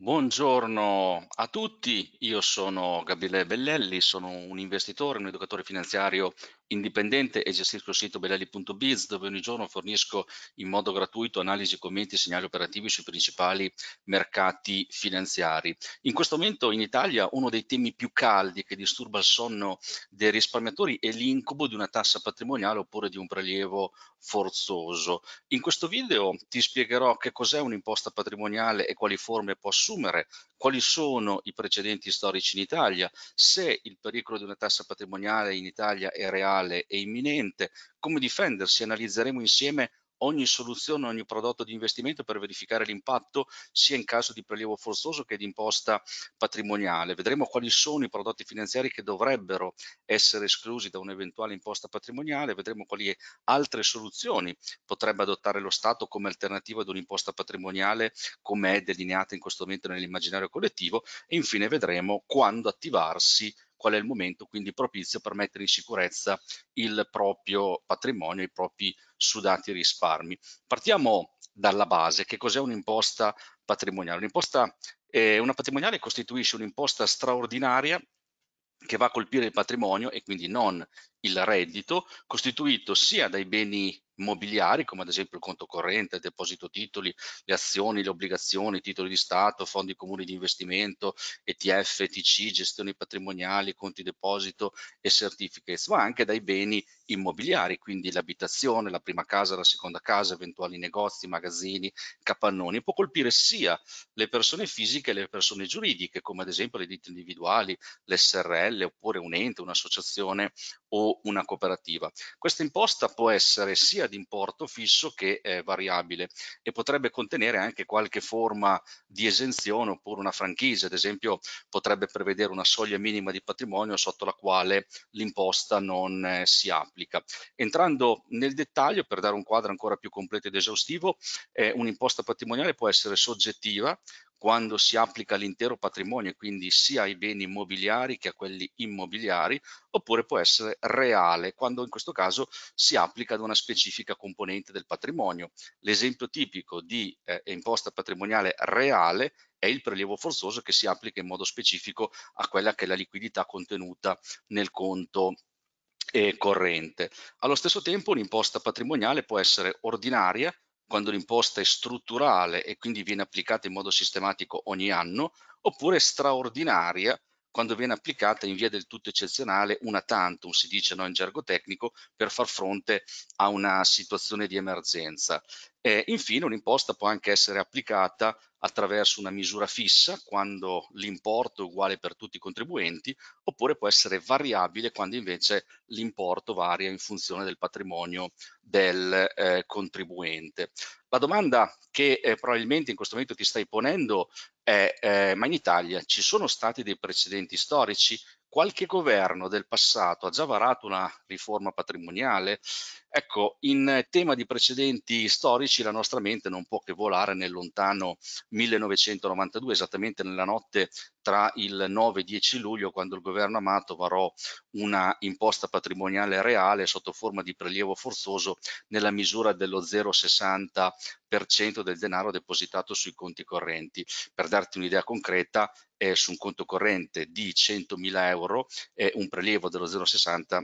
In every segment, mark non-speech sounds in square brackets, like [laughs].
Buongiorno a tutti, io sono Gabriele Bellelli, sono un investitore, un educatore finanziario indipendente e gestisco il sito belelli.biz dove ogni giorno fornisco in modo gratuito analisi, commenti e segnali operativi sui principali mercati finanziari. In questo momento in Italia uno dei temi più caldi che disturba il sonno dei risparmiatori è l'incubo di una tassa patrimoniale oppure di un prelievo forzoso. In questo video ti spiegherò che cos'è un'imposta patrimoniale e quali forme può assumere, quali sono i precedenti storici in Italia, se il pericolo di una tassa patrimoniale in Italia è reale e imminente, come difendersi. Analizzeremo insieme ogni soluzione, ogni prodotto di investimento per verificare l'impatto sia in caso di prelievo forzoso che di imposta patrimoniale. Vedremo quali sono i prodotti finanziari che dovrebbero essere esclusi da un'eventuale imposta patrimoniale, vedremo quali altre soluzioni potrebbe adottare lo Stato come alternativa ad un'imposta patrimoniale come è delineata in questo momento nell'immaginario collettivo e infine vedremo quando attivarsi qual è il momento quindi propizio per mettere in sicurezza il proprio patrimonio, i propri sudati risparmi. Partiamo dalla base, che cos'è un'imposta patrimoniale? Un'imposta eh, una patrimoniale costituisce un'imposta straordinaria che va a colpire il patrimonio e quindi non il reddito, costituito sia dai beni immobiliari come ad esempio il conto corrente, il deposito titoli, le azioni, le obbligazioni, titoli di Stato, fondi comuni di investimento, ETF, ETC, gestioni patrimoniali, conti deposito e certificates, ma anche dai beni immobiliari, quindi l'abitazione, la prima casa, la seconda casa, eventuali negozi, magazzini, capannoni, può colpire sia le persone fisiche che le persone giuridiche, come ad esempio le ditte individuali, l'SRL oppure un ente, un'associazione o una cooperativa. Questa imposta può essere sia di importo fisso che è variabile e potrebbe contenere anche qualche forma di esenzione oppure una franchise, ad esempio potrebbe prevedere una soglia minima di patrimonio sotto la quale l'imposta non eh, si applica. Entrando nel dettaglio per dare un quadro ancora più completo ed esaustivo, eh, un'imposta patrimoniale può essere soggettiva, quando si applica all'intero patrimonio, quindi sia ai beni immobiliari che a quelli immobiliari, oppure può essere reale, quando in questo caso si applica ad una specifica componente del patrimonio. L'esempio tipico di eh, imposta patrimoniale reale è il prelievo forzoso che si applica in modo specifico a quella che è la liquidità contenuta nel conto eh, corrente. Allo stesso tempo un'imposta patrimoniale può essere ordinaria, quando l'imposta è strutturale e quindi viene applicata in modo sistematico ogni anno, oppure straordinaria quando viene applicata in via del tutto eccezionale una tantum, si dice no, in gergo tecnico, per far fronte a una situazione di emergenza. E infine un'imposta può anche essere applicata attraverso una misura fissa quando l'importo è uguale per tutti i contribuenti oppure può essere variabile quando invece l'importo varia in funzione del patrimonio del eh, contribuente. La domanda che eh, probabilmente in questo momento ti stai ponendo è eh, ma in Italia ci sono stati dei precedenti storici? qualche governo del passato ha già varato una riforma patrimoniale? Ecco, in tema di precedenti storici la nostra mente non può che volare nel lontano 1992, esattamente nella notte tra il 9 e 10 luglio, quando il governo Amato varò una imposta patrimoniale reale sotto forma di prelievo forzoso nella misura dello 0,60% del denaro depositato sui conti correnti. Per darti un'idea concreta, eh, su un conto corrente di 100.000 euro, eh, un prelievo dello 0,60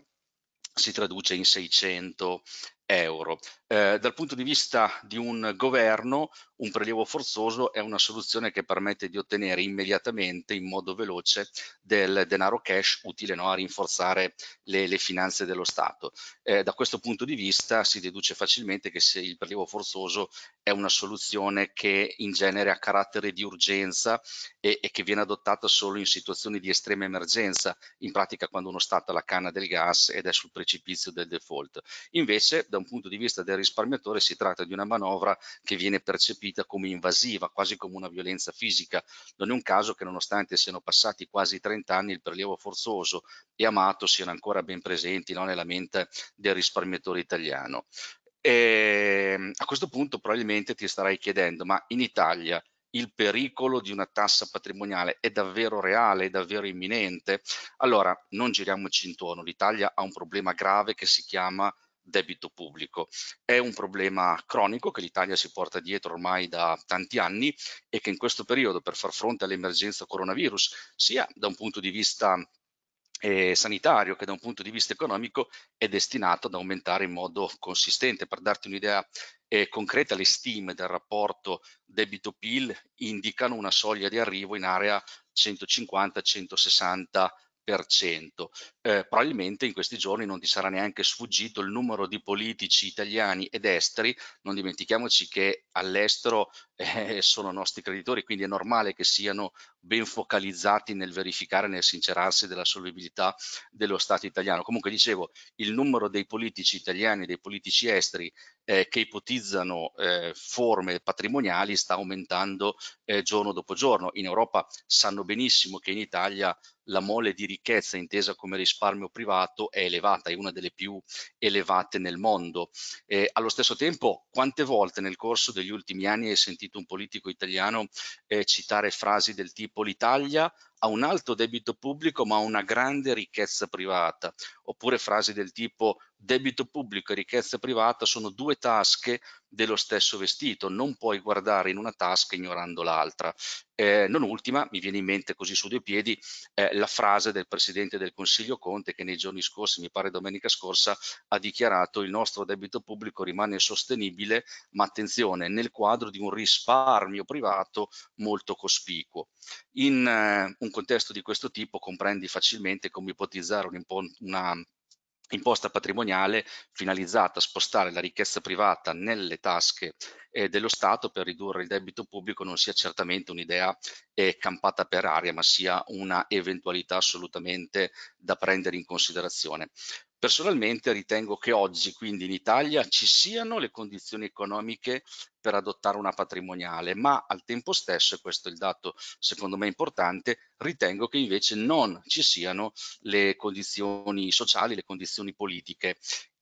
si traduce in 600 euro. Eh, dal punto di vista di un governo, un prelievo forzoso è una soluzione che permette di ottenere immediatamente, in modo veloce, del denaro cash utile no, a rinforzare le, le, finanze dello Stato. Eh, da questo punto di vista si deduce facilmente che se il prelievo forzoso è una soluzione che in genere ha carattere di urgenza e, e che viene adottata solo in situazioni di estrema emergenza, in pratica quando uno Stato ha la canna del gas ed è sul precipizio del default. Invece, da un punto di vista del risparmiatore, si tratta di una manovra che viene percepita percepita come invasiva, quasi come una violenza fisica. Non è un caso che nonostante siano passati quasi 30 anni il prelievo forzoso e amato siano ancora ben presenti no, nella mente del risparmiatore italiano. E ehm, a questo punto probabilmente ti starai chiedendo, ma in Italia il pericolo di una tassa patrimoniale è davvero reale, è davvero imminente? Allora, non giriamoci intorno, l'Italia ha un problema grave che si chiama debito pubblico. È un problema cronico che l'Italia si porta dietro ormai da tanti anni e che in questo periodo per far fronte all'emergenza coronavirus, sia da un punto di vista eh, sanitario che da un punto di vista economico è destinato ad aumentare in modo consistente. Per darti un'idea eh, concreta, le stime del rapporto debito-PIL indicano una soglia di arrivo in area 150-160 eh, probabilmente in questi giorni non ti sarà neanche sfuggito il numero di politici italiani ed esteri, non dimentichiamoci che all'estero [laughs] eh, sono nostri creditori, quindi è normale che siano ben focalizzati nel verificare, nel sincerarsi della solvibilità dello Stato italiano. Comunque dicevo, il numero dei politici italiani e dei politici esteri eh, che ipotizzano eh, forme patrimoniali sta aumentando eh, giorno dopo giorno. In Europa sanno benissimo che in Italia la mole di ricchezza intesa come risparmio privato è elevata, è una delle più elevate nel mondo. Eh, allo stesso tempo, quante volte nel corso degli ultimi anni hai sentito un politico italiano eh, citare frasi del tipo Politalia ha un alto debito pubblico ma una grande ricchezza privata, oppure frasi del tipo debito pubblico e ricchezza privata sono due tasche dello stesso vestito, non puoi guardare in una tasca ignorando l'altra. Eh, non ultima, mi viene in mente così su due piedi, eh, la frase del Presidente del Consiglio Conte che nei giorni scorsi, mi pare domenica scorsa, ha dichiarato il nostro debito pubblico rimane sostenibile, ma attenzione, nel quadro di un risparmio privato molto cospicuo. In eh, un contesto di questo tipo comprendi facilmente come ipotizzare una imposta patrimoniale finalizzata a spostare la ricchezza privata nelle tasche eh, dello Stato per ridurre il debito pubblico non sia certamente un'idea eh, campata per aria, ma sia una eventualità assolutamente da prendere in considerazione. Personalmente ritengo che oggi, quindi in Italia, ci siano le condizioni economiche per adottare una patrimoniale, ma al tempo stesso, e questo è il dato secondo me importante, ritengo che invece non ci siano le condizioni sociali, le condizioni politiche.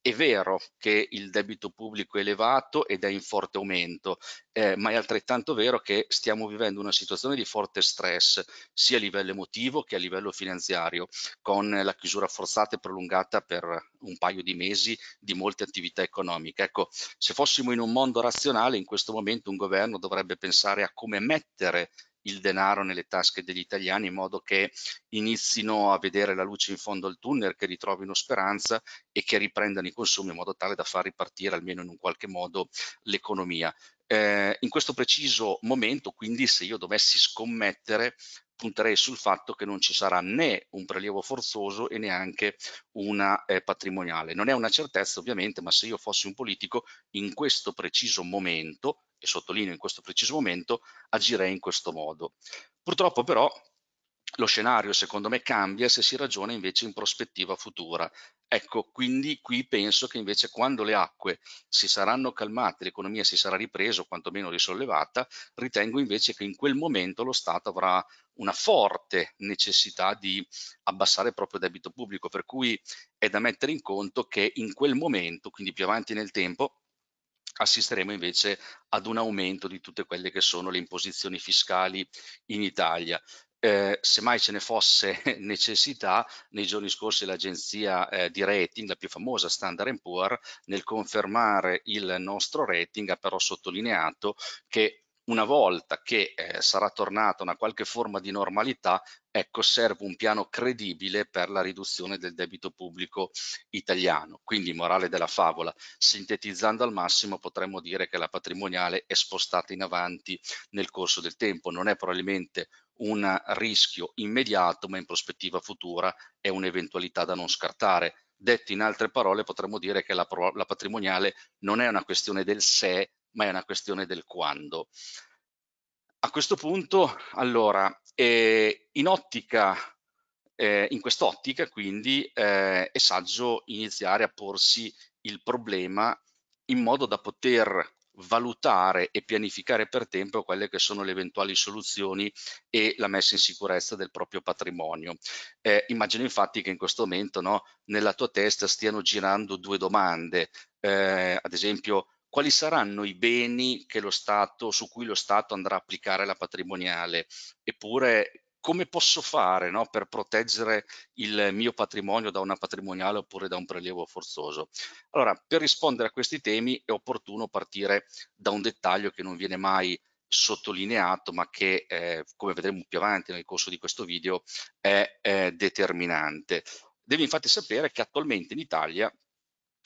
È vero che il debito pubblico è elevato ed è in forte aumento, eh, ma è altrettanto vero che stiamo vivendo una situazione di forte stress, sia a livello emotivo che a livello finanziario, con la chiusura forzata e prolungata per un paio di mesi di molte attività economiche. Ecco, se fossimo in un mondo razionale, in questo momento un governo dovrebbe pensare a come mettere il denaro nelle tasche degli italiani in modo che inizino a vedere la luce in fondo al tunnel, che ritrovino speranza e che riprendano i consumi in modo tale da far ripartire almeno in un qualche modo l'economia. Eh, in questo preciso momento, quindi, se io dovessi scommettere, punterei sul fatto che non ci sarà né un prelievo forzoso e neanche una eh, patrimoniale. Non è una certezza ovviamente, ma se io fossi un politico in questo preciso momento e sottolineo in questo preciso momento, agirei in questo modo. Purtroppo però lo scenario secondo me cambia se si ragiona invece in prospettiva futura. Ecco, quindi qui penso che invece quando le acque si saranno calmate, l'economia si sarà ripresa o quantomeno risollevata, ritengo invece che in quel momento lo Stato avrà una forte necessità di abbassare il proprio debito pubblico, per cui è da mettere in conto che in quel momento, quindi più avanti nel tempo, assisteremo invece ad un aumento di tutte quelle che sono le imposizioni fiscali in Italia. Eh, mai ce ne fosse [laughs] necessità, nei giorni scorsi l'agenzia eh, di rating, la più famosa Standard Poor's, nel confermare il nostro rating ha però sottolineato che una volta che eh, sarà tornata una qualche forma di normalità, ecco serve un piano credibile per la riduzione del debito pubblico italiano. Quindi morale della favola, sintetizzando al massimo potremmo dire che la patrimoniale è spostata in avanti nel corso del tempo, non è probabilmente un rischio immediato, ma in prospettiva futura è un'eventualità da non scartare. Detto in altre parole, potremmo dire che la, la patrimoniale non è una questione del se, ma è una questione del quando. A questo punto, allora, eh, in ottica, eh, in quest'ottica, quindi, eh, è saggio iniziare a porsi il problema in modo da poter valutare e pianificare per tempo quelle che sono le eventuali soluzioni e la messa in sicurezza del proprio patrimonio. Eh, immagino infatti che in questo momento no, nella tua testa stiano girando due domande, eh, ad esempio quali saranno i beni Stato, su cui lo Stato andrà a applicare la patrimoniale, eppure come posso fare no, per proteggere il mio patrimonio da una patrimoniale oppure da un prelievo forzoso? Allora, per rispondere a questi temi è opportuno partire da un dettaglio che non viene mai sottolineato, ma che, eh, come vedremo più avanti nel corso di questo video, è eh, determinante. Devi infatti sapere che attualmente in Italia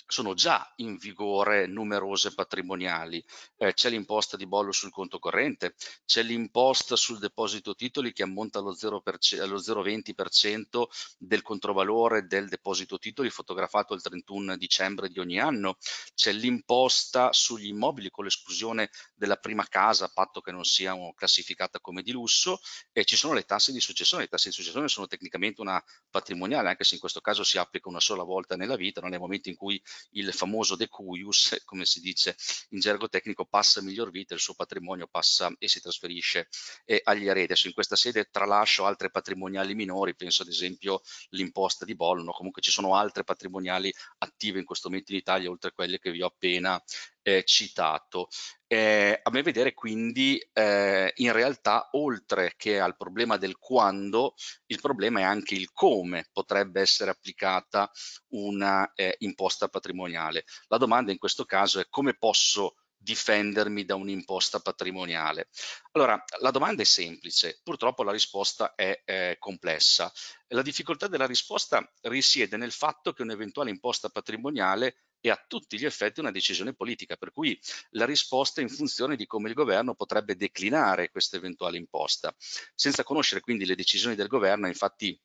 sono già in vigore numerose patrimoniali. Eh, c'è l'imposta di bollo sul conto corrente, c'è l'imposta sul deposito titoli che ammonta allo 0,20% del controvalore del deposito titoli fotografato il 31 dicembre di ogni anno, c'è l'imposta sugli immobili con l'esclusione della prima casa, a patto che non sia classificata come di lusso, e ci sono le tasse di successione. Le tasse di successione sono tecnicamente una patrimoniale, anche se in questo caso si applica una sola volta nella vita, no? nel momento in cui il famoso decuius, come si dice in gergo tecnico, passa a miglior vita, il suo patrimonio passa e si trasferisce eh, agli eredi. Adesso in questa sede tralascio altre patrimoniali minori, penso ad esempio l'imposta di Bollo, comunque ci sono altre patrimoniali attive in questo momento in Italia, oltre a quelle che vi ho appena eh, citato. Eh, a me vedere quindi eh, in realtà oltre che al problema del quando il problema è anche il come potrebbe essere applicata una eh, imposta patrimoniale. La domanda in questo caso è come posso difendermi da un'imposta patrimoniale? Allora, la domanda è semplice, purtroppo la risposta è eh, complessa. La difficoltà della risposta risiede nel fatto che un'eventuale imposta patrimoniale e a tutti gli effetti una decisione politica, per cui la risposta è in funzione di come il governo potrebbe declinare questa eventuale imposta. Senza conoscere quindi le decisioni del governo, infatti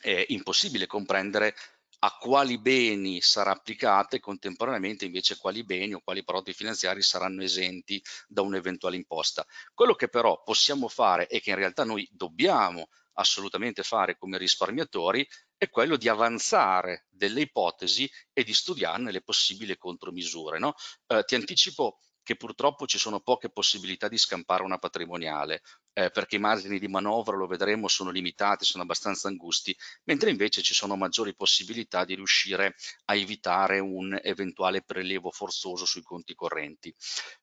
è impossibile comprendere a quali beni sarà applicata e contemporaneamente invece quali beni o quali prodotti finanziari saranno esenti da un'eventuale imposta. Quello che però possiamo fare e che in realtà noi dobbiamo assolutamente fare come risparmiatori è quello di avanzare delle ipotesi e di studiarne le possibili contromisure. No? Eh, ti anticipo che purtroppo ci sono poche possibilità di scampare una patrimoniale, eh, perché i margini di manovra, lo vedremo, sono limitati, sono abbastanza angusti, mentre invece ci sono maggiori possibilità di riuscire a evitare un eventuale prelievo forzoso sui conti correnti.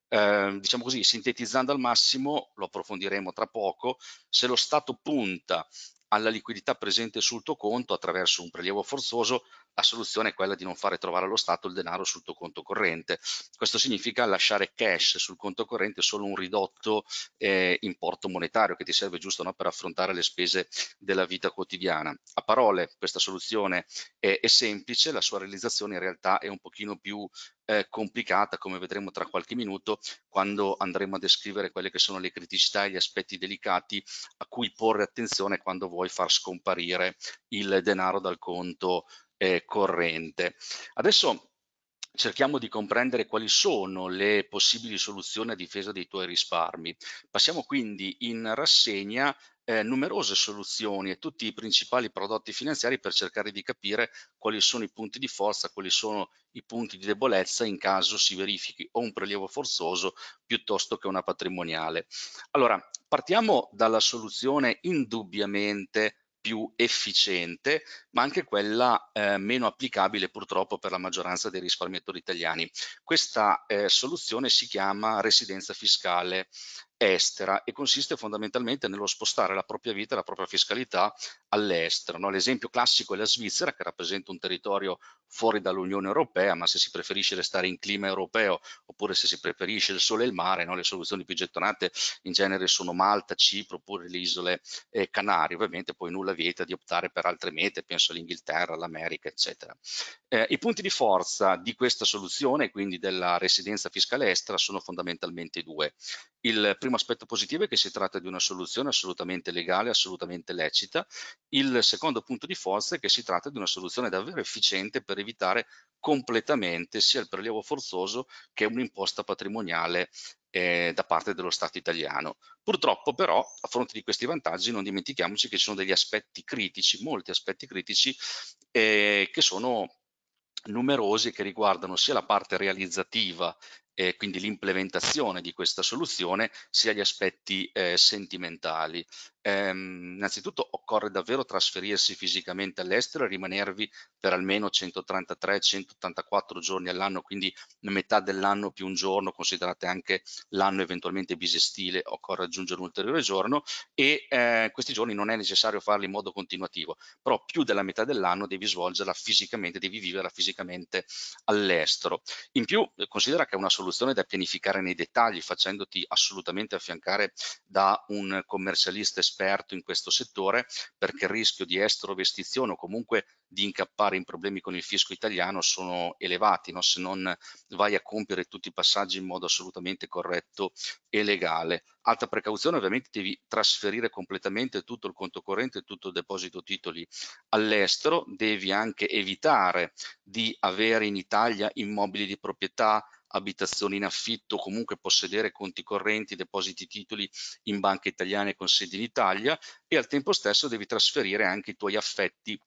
Eh, diciamo così, sintetizzando al massimo, lo approfondiremo tra poco, se lo Stato punta alla liquidità presente sul tuo conto attraverso un prelievo forzoso, la soluzione è quella di non fare trovare allo Stato il denaro sul tuo conto corrente. Questo significa lasciare cash sul conto corrente solo un ridotto eh, importo monetario che ti serve giusto no, per affrontare le spese della vita quotidiana. A parole questa soluzione è, è semplice, la sua realizzazione in realtà è un pochino più eh, complicata come vedremo tra qualche minuto quando andremo a descrivere quelle che sono le criticità e gli aspetti delicati a cui porre attenzione quando vuoi far scomparire il denaro dal conto eh, corrente. Adesso cerchiamo di comprendere quali sono le possibili soluzioni a difesa dei tuoi risparmi. Passiamo quindi in rassegna eh, numerose soluzioni e tutti i principali prodotti finanziari per cercare di capire quali sono i punti di forza, quali sono i punti di debolezza in caso si verifichi o un prelievo forzoso piuttosto che una patrimoniale. Allora, partiamo dalla soluzione indubbiamente più efficiente, ma anche quella eh, meno applicabile purtroppo per la maggioranza dei risparmiatori italiani. Questa eh, soluzione si chiama residenza fiscale estera e consiste fondamentalmente nello spostare la propria vita e la propria fiscalità all'estero. No? L'esempio classico è la Svizzera che rappresenta un territorio fuori dall'Unione Europea, ma se si preferisce restare in clima europeo oppure se si preferisce il sole e il mare, no? le soluzioni più gettonate in genere sono Malta, Cipro oppure le isole eh, Canarie. Ovviamente poi nulla vieta di optare per altre mete, penso all'Inghilterra, all'America, eccetera. Eh, I punti di forza di questa soluzione, quindi della residenza fiscale estera, sono fondamentalmente due. Il primo primo aspetto positivo è che si tratta di una soluzione assolutamente legale, assolutamente lecita. Il secondo punto di forza è che si tratta di una soluzione davvero efficiente per evitare completamente sia il prelievo forzoso che un'imposta patrimoniale eh, da parte dello Stato italiano. Purtroppo però a fronte di questi vantaggi non dimentichiamoci che ci sono degli aspetti critici, molti aspetti critici eh, che sono numerosi che riguardano sia la parte realizzativa eh, quindi l'implementazione di questa soluzione sia gli aspetti eh, sentimentali ehm, innanzitutto occorre davvero trasferirsi fisicamente all'estero e rimanervi per almeno 133-184 giorni all'anno, quindi metà dell'anno più un giorno, considerate anche l'anno eventualmente bisestile, occorre aggiungere un ulteriore giorno e eh, questi giorni non è necessario farli in modo continuativo, però più della metà dell'anno devi svolgerla fisicamente, devi viverla fisicamente all'estero. In più eh, considera che è una soluzione da pianificare nei dettagli, facendoti assolutamente affiancare da un commercialista esperto esperto in questo settore perché il rischio di estrovestizione o comunque di incappare in problemi con il fisco italiano sono elevati no? se non vai a compiere tutti i passaggi in modo assolutamente corretto e legale. Alta precauzione ovviamente devi trasferire completamente tutto il conto corrente, e tutto il deposito titoli all'estero, devi anche evitare di avere in Italia immobili di proprietà, abitazioni in affitto, comunque possedere conti correnti, depositi titoli in banche italiane con sede in Italia e al tempo stesso devi trasferire anche i tuoi affetti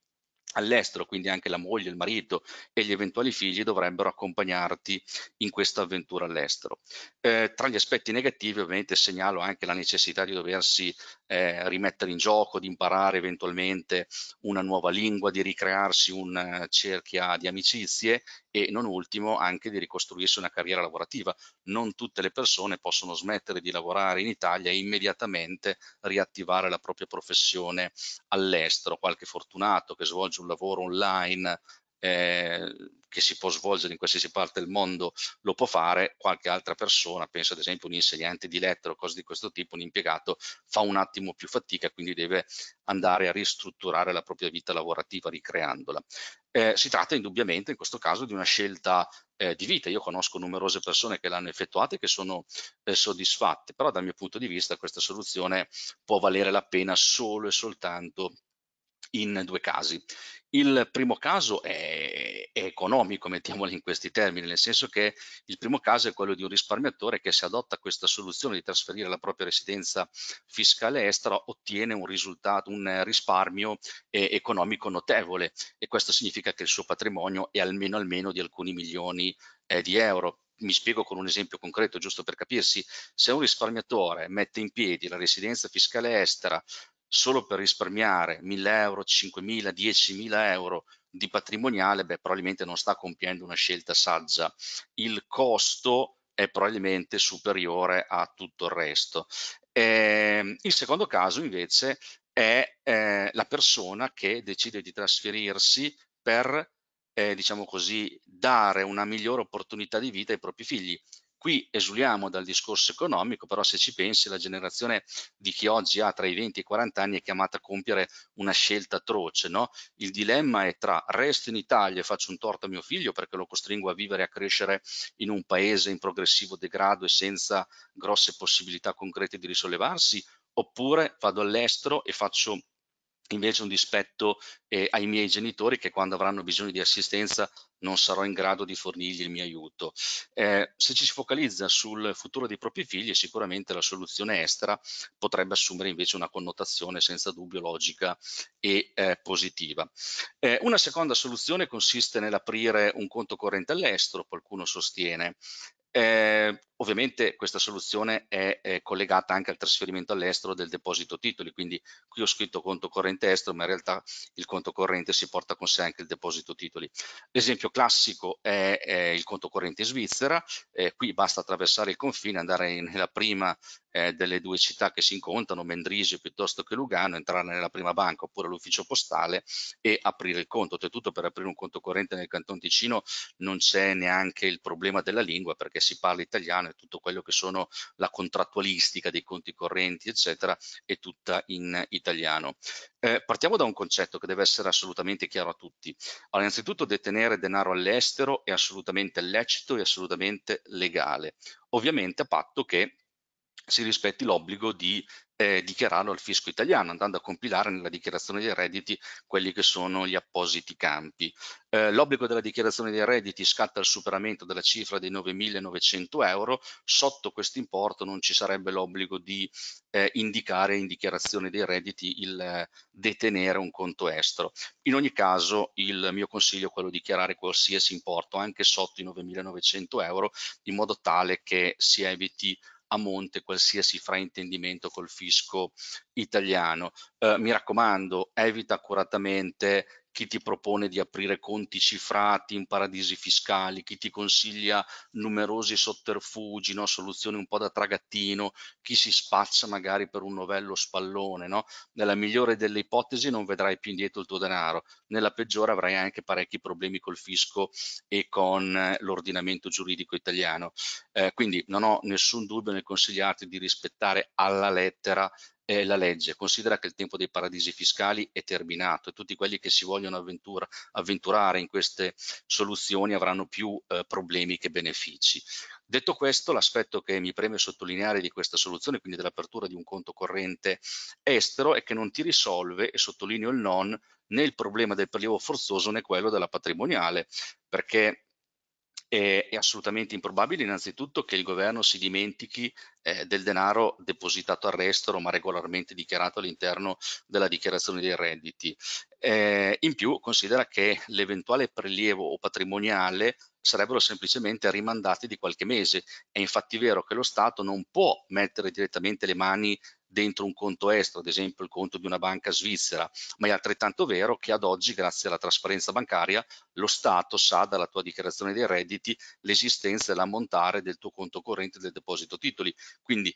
all'estero, quindi anche la moglie, il marito e gli eventuali figli dovrebbero accompagnarti in questa avventura all'estero. Eh, tra gli aspetti negativi ovviamente segnalo anche la necessità di doversi eh, rimettere in gioco, di imparare eventualmente una nuova lingua, di ricrearsi una eh, cerchia di amicizie e non ultimo anche di ricostruirsi una carriera lavorativa. Non tutte le persone possono smettere di lavorare in Italia e immediatamente riattivare la propria professione all'estero. Qualche fortunato che svolge un lavoro online eh, che si può svolgere in qualsiasi parte del mondo lo può fare, qualche altra persona, penso ad esempio un insegnante di lettera o cose di questo tipo, un impiegato, fa un attimo più fatica, quindi deve andare a ristrutturare la propria vita lavorativa ricreandola. Eh, si tratta indubbiamente in questo caso di una scelta eh, di vita, io conosco numerose persone che l'hanno effettuata e che sono eh, soddisfatte, però dal mio punto di vista questa soluzione può valere la pena solo e soltanto in due casi. Il primo caso è, economico, mettiamolo in questi termini, nel senso che il primo caso è quello di un risparmiatore che se adotta questa soluzione di trasferire la propria residenza fiscale estera ottiene un risultato, un risparmio eh, economico notevole e questo significa che il suo patrimonio è almeno almeno di alcuni milioni eh, di euro mi spiego con un esempio concreto, giusto per capirsi, se un risparmiatore mette in piedi la residenza fiscale estera solo per risparmiare 1.000 euro, 5.000, 10.000 euro di patrimoniale, beh, probabilmente non sta compiendo una scelta saggia. Il costo è probabilmente superiore a tutto il resto. Eh, il secondo caso invece è eh, la persona che decide di trasferirsi per, eh, diciamo così, dare una migliore opportunità di vita ai propri figli. Qui esuliamo dal discorso economico, però se ci pensi la generazione di chi oggi ha tra i 20 e i 40 anni è chiamata a compiere una scelta atroce. No? Il dilemma è tra resto in Italia e faccio un torto a mio figlio perché lo costringo a vivere e a crescere in un paese in progressivo degrado e senza grosse possibilità concrete di risollevarsi, oppure vado all'estero e faccio invece un dispetto eh, ai miei genitori che quando avranno bisogno di assistenza non sarò in grado di fornirgli il mio aiuto. Eh, se ci si focalizza sul futuro dei propri figli sicuramente la soluzione estera potrebbe assumere invece una connotazione senza dubbio logica e eh, positiva. Eh, una seconda soluzione consiste nell'aprire un conto corrente all'estero, qualcuno sostiene. Eh, Ovviamente questa soluzione è, è, collegata anche al trasferimento all'estero del deposito titoli, quindi qui ho scritto conto corrente estero, ma in realtà il conto corrente si porta con sé anche il deposito titoli. L'esempio classico è, è, il conto corrente in Svizzera, eh, qui basta attraversare il confine, andare nella prima eh, delle due città che si incontrano, Mendrisio piuttosto che Lugano, entrare nella prima banca oppure l'ufficio postale e aprire il conto. Oltretutto per aprire un conto corrente nel Canton Ticino non c'è neanche il problema della lingua perché si parla italiano settimane, tutto quello che sono la contrattualistica dei conti correnti, eccetera, è tutta in italiano. Eh, partiamo da un concetto che deve essere assolutamente chiaro a tutti. Allora, innanzitutto detenere denaro all'estero è assolutamente lecito e assolutamente legale, ovviamente a patto che si rispetti l'obbligo di eh, dichiararlo al fisco italiano, andando a compilare nella dichiarazione dei redditi quelli che sono gli appositi campi. Eh, l'obbligo della dichiarazione dei redditi scatta il superamento della cifra dei 9.900 euro, sotto questo importo non ci sarebbe l'obbligo di eh, indicare in dichiarazione dei redditi il eh, detenere un conto estero. In ogni caso il mio consiglio è quello di dichiarare qualsiasi importo, anche sotto i 9.900 euro, in modo tale che si eviti a monte qualsiasi fraintendimento col fisco italiano. Eh, mi raccomando, evita accuratamente chi ti propone di aprire conti cifrati in paradisi fiscali, chi ti consiglia numerosi sotterfugi, no? soluzioni un po' da tragattino, chi si spaccia magari per un novello spallone. No? Nella migliore delle ipotesi non vedrai più indietro il tuo denaro, nella peggiore avrai anche parecchi problemi col fisco e con eh, l'ordinamento giuridico italiano. Eh, quindi non ho nessun dubbio nel consigliarti di rispettare alla lettera eh, la legge, considera che il tempo dei paradisi fiscali è terminato e tutti quelli che si vogliono avventura, avventurare in queste soluzioni avranno più eh, problemi che benefici. Detto questo, l'aspetto che mi preme sottolineare di questa soluzione, quindi dell'apertura di un conto corrente estero, è che non ti risolve, e sottolineo il non, né il problema del prelievo forzoso né quello della patrimoniale, perché è, assolutamente improbabile innanzitutto che il governo si dimentichi eh, del denaro depositato all'estero ma regolarmente dichiarato all'interno della dichiarazione dei redditi. Eh, in più considera che l'eventuale prelievo o patrimoniale sarebbero semplicemente rimandati di qualche mese. È infatti vero che lo Stato non può mettere direttamente le mani dentro un conto estero, ad esempio il conto di una banca svizzera, ma è altrettanto vero che ad oggi, grazie alla trasparenza bancaria, lo Stato sa dalla tua dichiarazione dei redditi l'esistenza e l'ammontare del tuo conto corrente del deposito titoli. Quindi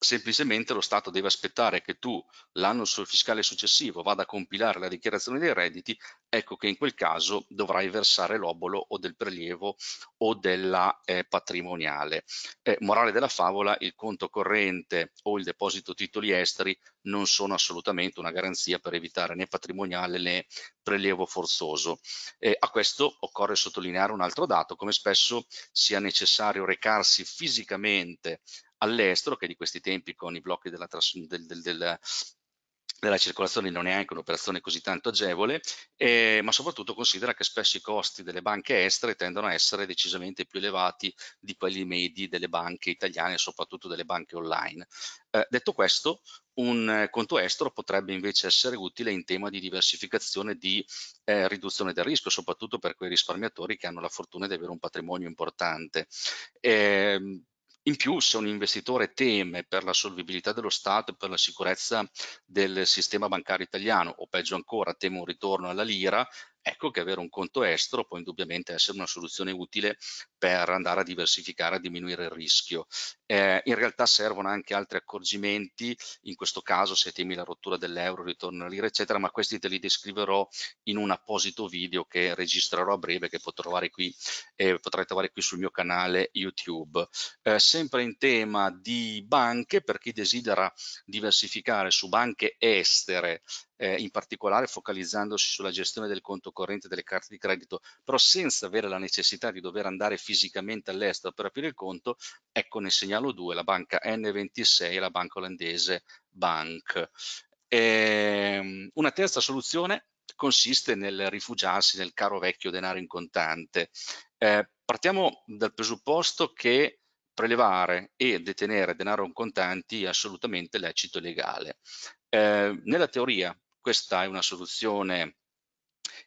semplicemente lo Stato deve aspettare che tu l'anno fiscale successivo vada a compilare la dichiarazione dei redditi, ecco che in quel caso dovrai versare l'obolo o del prelievo o della eh, patrimoniale. Eh, morale della favola, il conto corrente o il deposito titoli esteri non sono assolutamente una garanzia per evitare né patrimoniale né prelievo forzoso. Eh, a questo occorre sottolineare un altro dato, come spesso sia necessario recarsi fisicamente all'estero, che di questi tempi con i blocchi della, del, del, del, della circolazione non è anche un'operazione così tanto agevole, eh, ma soprattutto considera che spesso i costi delle banche estere tendono a essere decisamente più elevati di quelli medi delle banche italiane soprattutto delle banche online. Eh, detto questo, un conto estero potrebbe invece essere utile in tema di diversificazione e di eh, riduzione del rischio, soprattutto per quei risparmiatori che hanno la fortuna di avere un patrimonio importante. Eh, in più, se un investitore teme per la solvibilità dello Stato e per la sicurezza del sistema bancario italiano, o peggio ancora, teme un ritorno alla lira, ecco che avere un conto estero può indubbiamente essere una soluzione utile per andare a diversificare, a diminuire il rischio. Eh, in realtà servono anche altri accorgimenti, in questo caso se temi la rottura dell'euro, ritorno alla lira, eccetera, ma questi te li descriverò in un apposito video che registrerò a breve, che trovare qui, eh, potrai trovare qui sul mio canale YouTube. Eh, sempre in tema di banche, per chi desidera diversificare su banche estere eh, in particolare focalizzandosi sulla gestione del conto corrente delle carte di credito, però senza avere la necessità di dover andare fisicamente all'estero per aprire il conto, ecco ne segnalo due, la banca N26 e la banca olandese Bank. E ehm, una terza soluzione consiste nel rifugiarsi nel caro vecchio denaro in contante. Eh, partiamo dal presupposto che prelevare e detenere denaro in contanti è assolutamente lecito e legale. Eh, nella teoria questa è una soluzione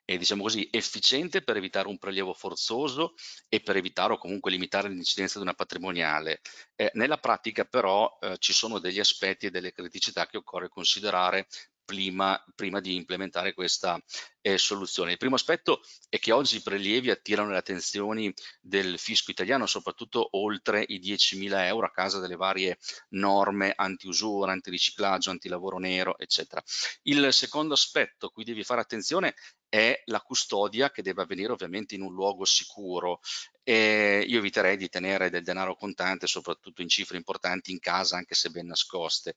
eh, diciamo così, efficiente per evitare un prelievo forzoso e per evitare o comunque limitare l'incidenza di una patrimoniale. Eh, nella pratica però eh, ci sono degli aspetti e delle criticità che occorre considerare prima, prima di implementare questa eh, soluzione. Il primo aspetto è che oggi i prelievi attirano le attenzioni del fisco italiano, soprattutto oltre i 10.000 euro a causa delle varie norme antiusura, antiriciclaggio, antilavoro nero, eccetera. Il secondo aspetto a cui devi fare attenzione è la custodia che deve avvenire ovviamente in un luogo sicuro e io eviterei di tenere del denaro contante soprattutto in cifre importanti in casa anche se ben nascoste.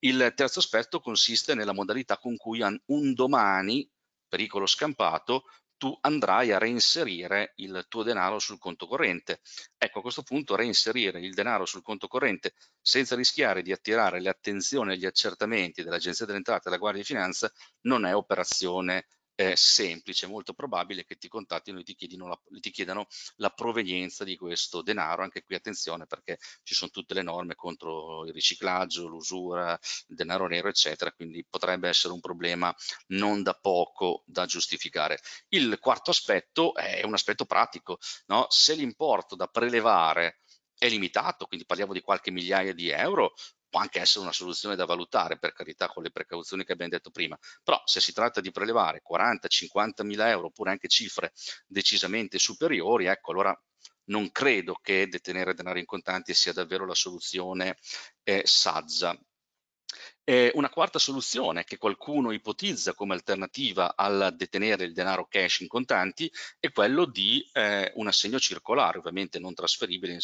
Il terzo aspetto consiste nella modalità con cui un domani, pericolo scampato, tu andrai a reinserire il tuo denaro sul conto corrente. Ecco, a questo punto reinserire il denaro sul conto corrente senza rischiare di attirare le attenzioni e gli accertamenti dell'Agenzia delle Entrate e della Guardia di Finanza non è operazione è semplice, molto probabile che ti contattino e ti, la, ti chiedano la provenienza di questo denaro. Anche qui attenzione perché ci sono tutte le norme contro il riciclaggio, l'usura, il denaro nero, eccetera, quindi potrebbe essere un problema non da poco da giustificare. Il quarto aspetto è un aspetto pratico, no? se l'importo da prelevare è limitato, quindi parliamo di qualche migliaia di euro, può anche essere una soluzione da valutare per carità con le precauzioni che abbiamo detto prima però se si tratta di prelevare 40 50 mila euro oppure anche cifre decisamente superiori ecco allora non credo che detenere denaro in contanti sia davvero la soluzione eh, saggia eh, una quarta soluzione che qualcuno ipotizza come alternativa al detenere il denaro cash in contanti è quello di eh, un assegno circolare, ovviamente non trasferibile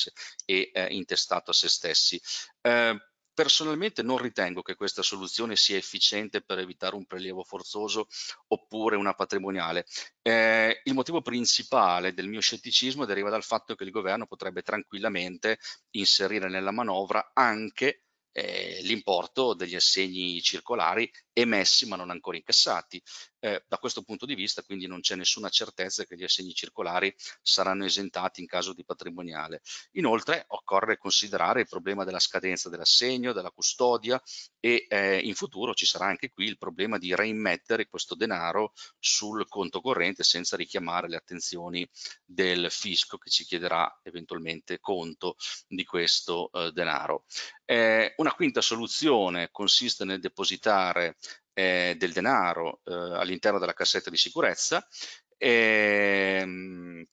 e eh, intestato a se stessi. Eh, Personalmente non ritengo che questa soluzione sia efficiente per evitare un prelievo forzoso oppure una patrimoniale. Eh, il motivo principale del mio scetticismo deriva dal fatto che il governo potrebbe tranquillamente inserire nella manovra anche eh, l'importo degli assegni circolari emessi ma non ancora incassati eh, da questo punto di vista quindi non c'è nessuna certezza che gli assegni circolari saranno esentati in caso di patrimoniale. Inoltre occorre considerare il problema della scadenza dell'assegno, della custodia e eh, in futuro ci sarà anche qui il problema di reimmettere questo denaro sul conto corrente senza richiamare le attenzioni del fisco che ci chiederà eventualmente conto di questo eh, denaro. Eh, una quinta soluzione consiste nel depositare eh, del denaro eh, all'interno della cassetta di sicurezza. E, ehm,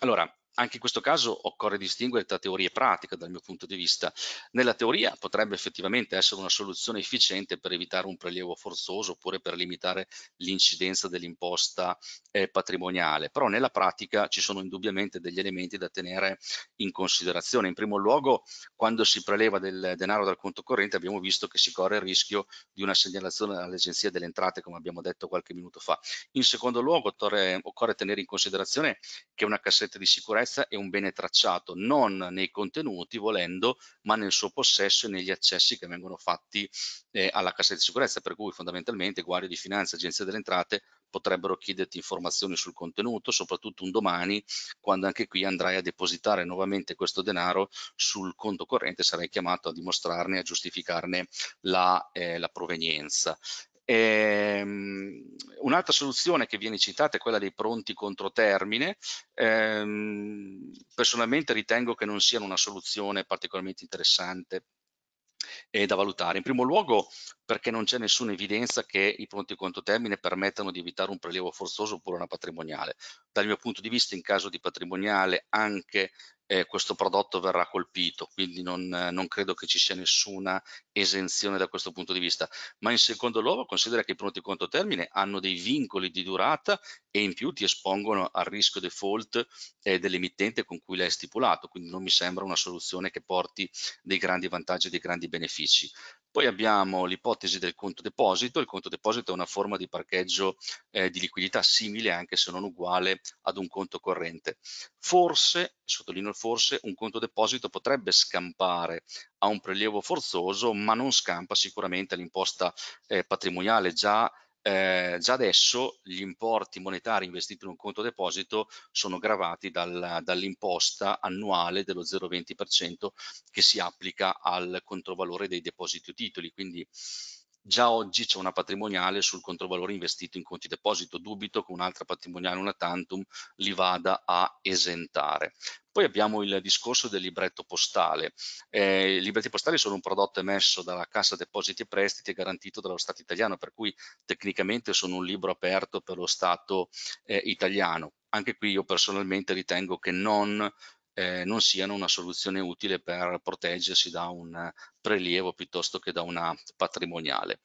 allora, anche in questo caso occorre distinguere tra teoria e pratica dal mio punto di vista. Nella teoria potrebbe effettivamente essere una soluzione efficiente per evitare un prelievo forzoso oppure per limitare l'incidenza dell'imposta eh, patrimoniale, però nella pratica ci sono indubbiamente degli elementi da tenere in considerazione. In primo luogo, quando si preleva del denaro dal conto corrente abbiamo visto che si corre il rischio di una segnalazione all'Agenzia delle Entrate, come abbiamo detto qualche minuto fa. In secondo luogo, occorre tenere in considerazione che una cassetta di sicurezza sicurezza è un bene tracciato, non nei contenuti volendo, ma nel suo possesso e negli accessi che vengono fatti eh, alla cassa di sicurezza, per cui fondamentalmente guardie di Finanza, agenzie delle Entrate potrebbero chiederti informazioni sul contenuto, soprattutto un domani, quando anche qui andrai a depositare nuovamente questo denaro sul conto corrente, sarai chiamato a dimostrarne, a giustificarne la, eh, la provenienza. Ehm, un'altra soluzione che viene citata è quella dei pronti contro termine. Ehm, personalmente ritengo che non siano una soluzione particolarmente interessante e da valutare. In primo luogo perché non c'è nessuna evidenza che i pronti conto termine permettano di evitare un prelievo forzoso oppure una patrimoniale. Dal mio punto di vista in caso di patrimoniale anche eh, questo prodotto verrà colpito, quindi non, eh, non, credo che ci sia nessuna esenzione da questo punto di vista. Ma in secondo luogo considera che i pronti conto termine hanno dei vincoli di durata e in più ti espongono al rischio default eh, dell'emittente con cui l'hai stipulato, quindi non mi sembra una soluzione che porti dei grandi vantaggi e dei grandi benefici. Poi abbiamo l'ipotesi del conto deposito, il conto deposito è una forma di parcheggio eh, di liquidità simile anche se non uguale ad un conto corrente. Forse, sottolineo forse, un conto deposito potrebbe scampare a un prelievo forzoso ma non scampa sicuramente all'imposta eh, patrimoniale già eh, già adesso gli importi monetari investiti in un conto deposito sono gravati dal, dall'imposta annuale dello 0,20% che si applica al controvalore dei depositi o titoli. Quindi Già oggi c'è una patrimoniale sul controvalore investito in conti deposito, dubito che un'altra patrimoniale, una tantum, li vada a esentare. Poi abbiamo il discorso del libretto postale. Eh, I libretti postali sono un prodotto emesso dalla Cassa Depositi e Prestiti e garantito dallo Stato italiano, per cui tecnicamente sono un libro aperto per lo Stato eh, italiano. Anche qui io personalmente ritengo che non eh, non siano una soluzione utile per proteggersi da un prelievo piuttosto che da una patrimoniale.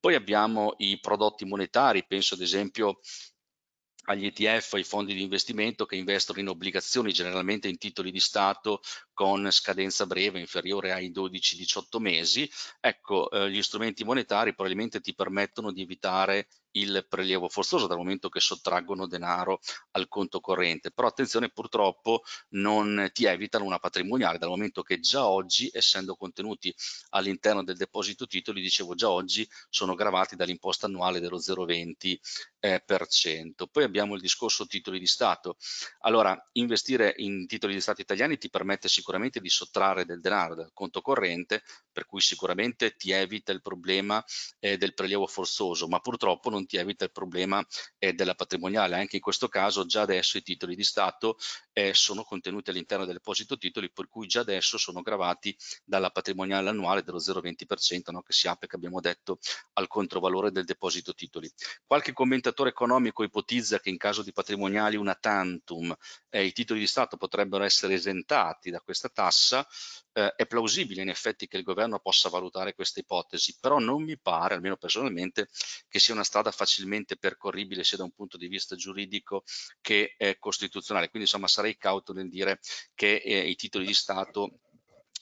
Poi abbiamo i prodotti monetari, penso ad esempio agli ETF, ai fondi di investimento che investono in obbligazioni, generalmente in titoli di Stato, con scadenza breve inferiore ai 12-18 mesi, ecco eh, gli strumenti monetari probabilmente ti permettono di evitare il prelievo forzoso dal momento che sottraggono denaro al conto corrente, però attenzione purtroppo non ti evitano una patrimoniale dal momento che già oggi essendo contenuti all'interno del deposito titoli, dicevo già oggi sono gravati dall'imposta annuale dello 0,20%. Eh, Poi abbiamo il discorso titoli di Stato, allora investire in titoli di Stato italiani ti permette sicuramente sicuramente di sottrarre del denaro dal conto corrente, per cui sicuramente ti evita il problema eh, del prelievo forzoso, ma purtroppo non ti evita il problema eh, della patrimoniale. Anche in questo caso già adesso i titoli di Stato eh, sono contenuti all'interno del deposito titoli, per cui già adesso sono gravati dalla patrimoniale annuale dello 0,20% no, che si applica, che abbiamo detto, al controvalore del deposito titoli. Qualche commentatore economico ipotizza che in caso di patrimoniali una tantum eh, i titoli di Stato potrebbero essere esentati da questa questa tassa, eh, è plausibile in effetti che il governo possa valutare questa ipotesi, però non mi pare, almeno personalmente, che sia una strada facilmente percorribile sia da un punto di vista giuridico che eh, costituzionale. Quindi insomma sarei cauto nel dire che eh, i titoli di Stato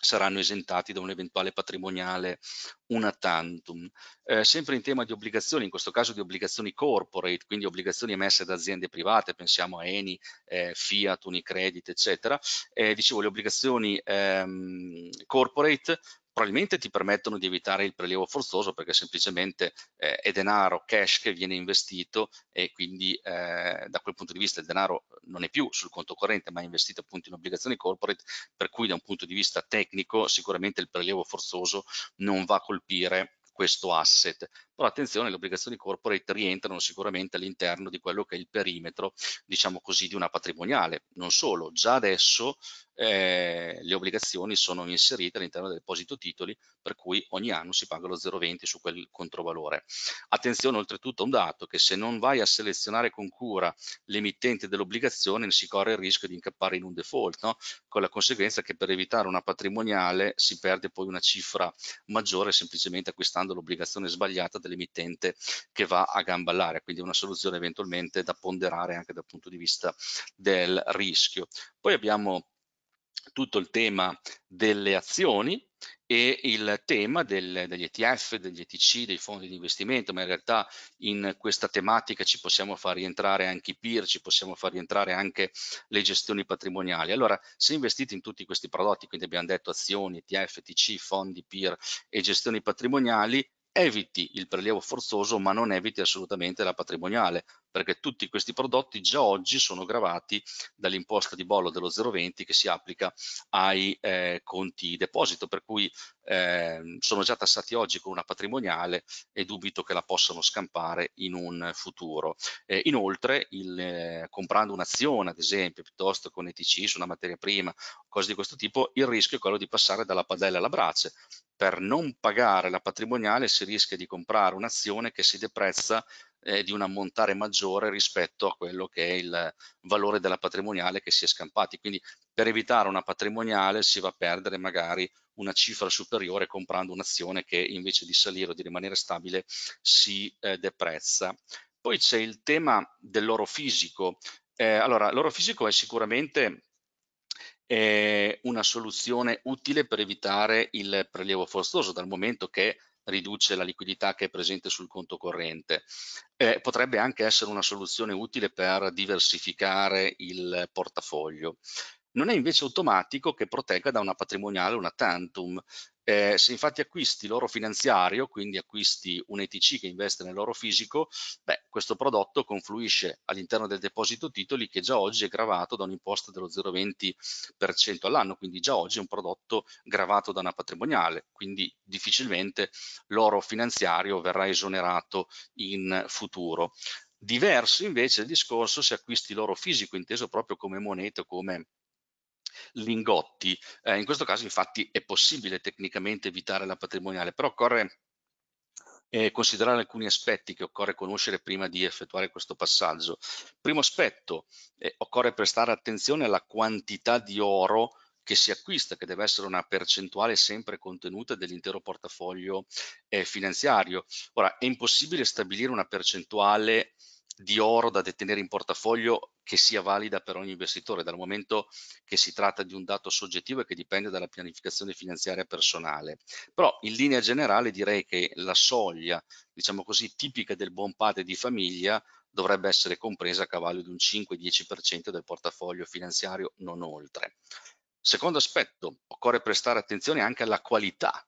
saranno esentati da un eventuale patrimoniale una tantum. Eh, sempre in tema di obbligazioni, in questo caso di obbligazioni corporate, quindi obbligazioni emesse da aziende private, pensiamo a Eni, eh, Fiat, Unicredit, eccetera, eh, dicevo le obbligazioni ehm, corporate probabilmente ti permettono di evitare il prelievo forzoso perché semplicemente eh, è denaro cash che viene investito e quindi eh, da quel punto di vista il denaro non è più sul conto corrente ma è investito appunto in obbligazioni corporate per cui da un punto di vista tecnico sicuramente il prelievo forzoso non va a colpire questo asset però attenzione, le obbligazioni corporate rientrano sicuramente all'interno di quello che è il perimetro, diciamo così, di una patrimoniale. Non solo, già adesso eh, le obbligazioni sono inserite all'interno del deposito titoli, per cui ogni anno si paga lo 0,20 su quel controvalore. Attenzione oltretutto a un dato che se non vai a selezionare con cura l'emittente dell'obbligazione si corre il rischio di incappare in un default, no? con la conseguenza che per evitare una patrimoniale si perde poi una cifra maggiore semplicemente acquistando l'obbligazione sbagliata dell'emittente che va a gamballare, quindi una soluzione eventualmente da ponderare anche dal punto di vista del rischio. Poi abbiamo tutto il tema delle azioni e il tema del, degli ETF, degli ETC, dei fondi di investimento, ma in realtà in questa tematica ci possiamo far rientrare anche i peer, ci possiamo far rientrare anche le gestioni patrimoniali. Allora, se investite in tutti questi prodotti, quindi abbiamo detto azioni, ETF, ETC, fondi, peer e gestioni patrimoniali, eviti il prelievo forzoso ma non eviti assolutamente la patrimoniale perché tutti questi prodotti già oggi sono gravati dall'imposta di bollo dello 0,20 che si applica ai eh, conti deposito per cui eh, sono già tassati oggi con una patrimoniale e dubito che la possano scampare in un futuro. Eh, inoltre il, eh, comprando un'azione ad esempio piuttosto che un ETC su una materia prima cose di questo tipo il rischio è quello di passare dalla padella alla brace per non pagare la patrimoniale si rischia di comprare un'azione che si deprezza eh, di un ammontare maggiore rispetto a quello che è il valore della patrimoniale che si è scampati. Quindi per evitare una patrimoniale si va a perdere magari una cifra superiore comprando un'azione che invece di salire o di rimanere stabile si eh, deprezza. Poi c'è il tema dell'oro fisico. Eh, allora, l'oro fisico è sicuramente eh, una soluzione utile per evitare il prelievo forzoso dal momento che riduce la liquidità che è presente sul conto corrente. Eh, potrebbe anche essere una soluzione utile per diversificare il portafoglio non è invece automatico che protegga da una patrimoniale una tantum, eh, se infatti acquisti l'oro finanziario, quindi acquisti un ETC che investe nell'oro fisico, beh, questo prodotto confluisce all'interno del deposito titoli che già oggi è gravato da un'imposta dello 0,20% all'anno, quindi già oggi è un prodotto gravato da una patrimoniale, quindi difficilmente l'oro finanziario verrà esonerato in futuro. Diverso invece il discorso se acquisti l'oro fisico, inteso proprio come moneta, come lingotti. Eh, in questo caso infatti è possibile tecnicamente evitare la patrimoniale, però occorre eh, considerare alcuni aspetti che occorre conoscere prima di effettuare questo passaggio. Primo aspetto, eh, occorre prestare attenzione alla quantità di oro che si acquista, che deve essere una percentuale sempre contenuta dell'intero portafoglio eh, finanziario. Ora, è impossibile stabilire una percentuale di oro da detenere in portafoglio che sia valida per ogni investitore, dal momento che si tratta di un dato soggettivo e che dipende dalla pianificazione finanziaria personale. Però in linea generale direi che la soglia, diciamo così, tipica del buon padre di famiglia dovrebbe essere compresa a cavallo di un 5-10% del portafoglio finanziario, non oltre. Secondo aspetto, occorre prestare attenzione anche alla qualità,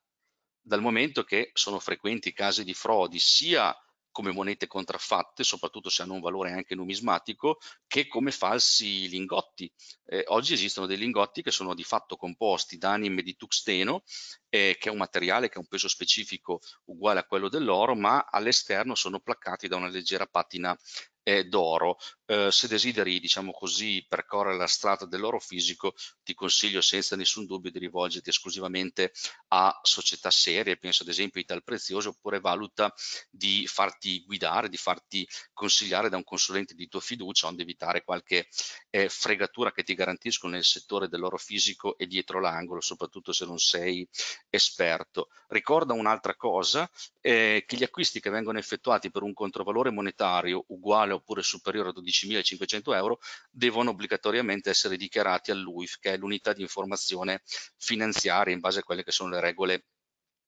dal momento che sono frequenti casi di frodi sia come monete contraffatte, soprattutto se hanno un valore anche numismatico, che come falsi lingotti. Eh, oggi esistono dei lingotti che sono di fatto composti da anime di tuxteno, eh, che è un materiale che ha un peso specifico uguale a quello dell'oro, ma all'esterno sono placcati da una leggera patina eh, d'oro. Eh, se desideri, diciamo così, percorrere la strada dell'oro fisico, ti consiglio senza nessun dubbio di rivolgerti esclusivamente a società serie, penso ad esempio a Ital Preziosi, oppure valuta di farti guidare, di farti consigliare da un consulente di tua fiducia, onde evitare qualche eh, fregatura che ti garantisco nel settore dell'oro fisico e dietro l'angolo, soprattutto se non sei esperto. Ricorda un'altra cosa, eh, che gli acquisti che vengono effettuati per un controvalore monetario uguale oppure superiore a 12.500 euro devono obbligatoriamente essere dichiarati all'UIF, che è l'unità di informazione finanziaria in base a quelle che sono le regole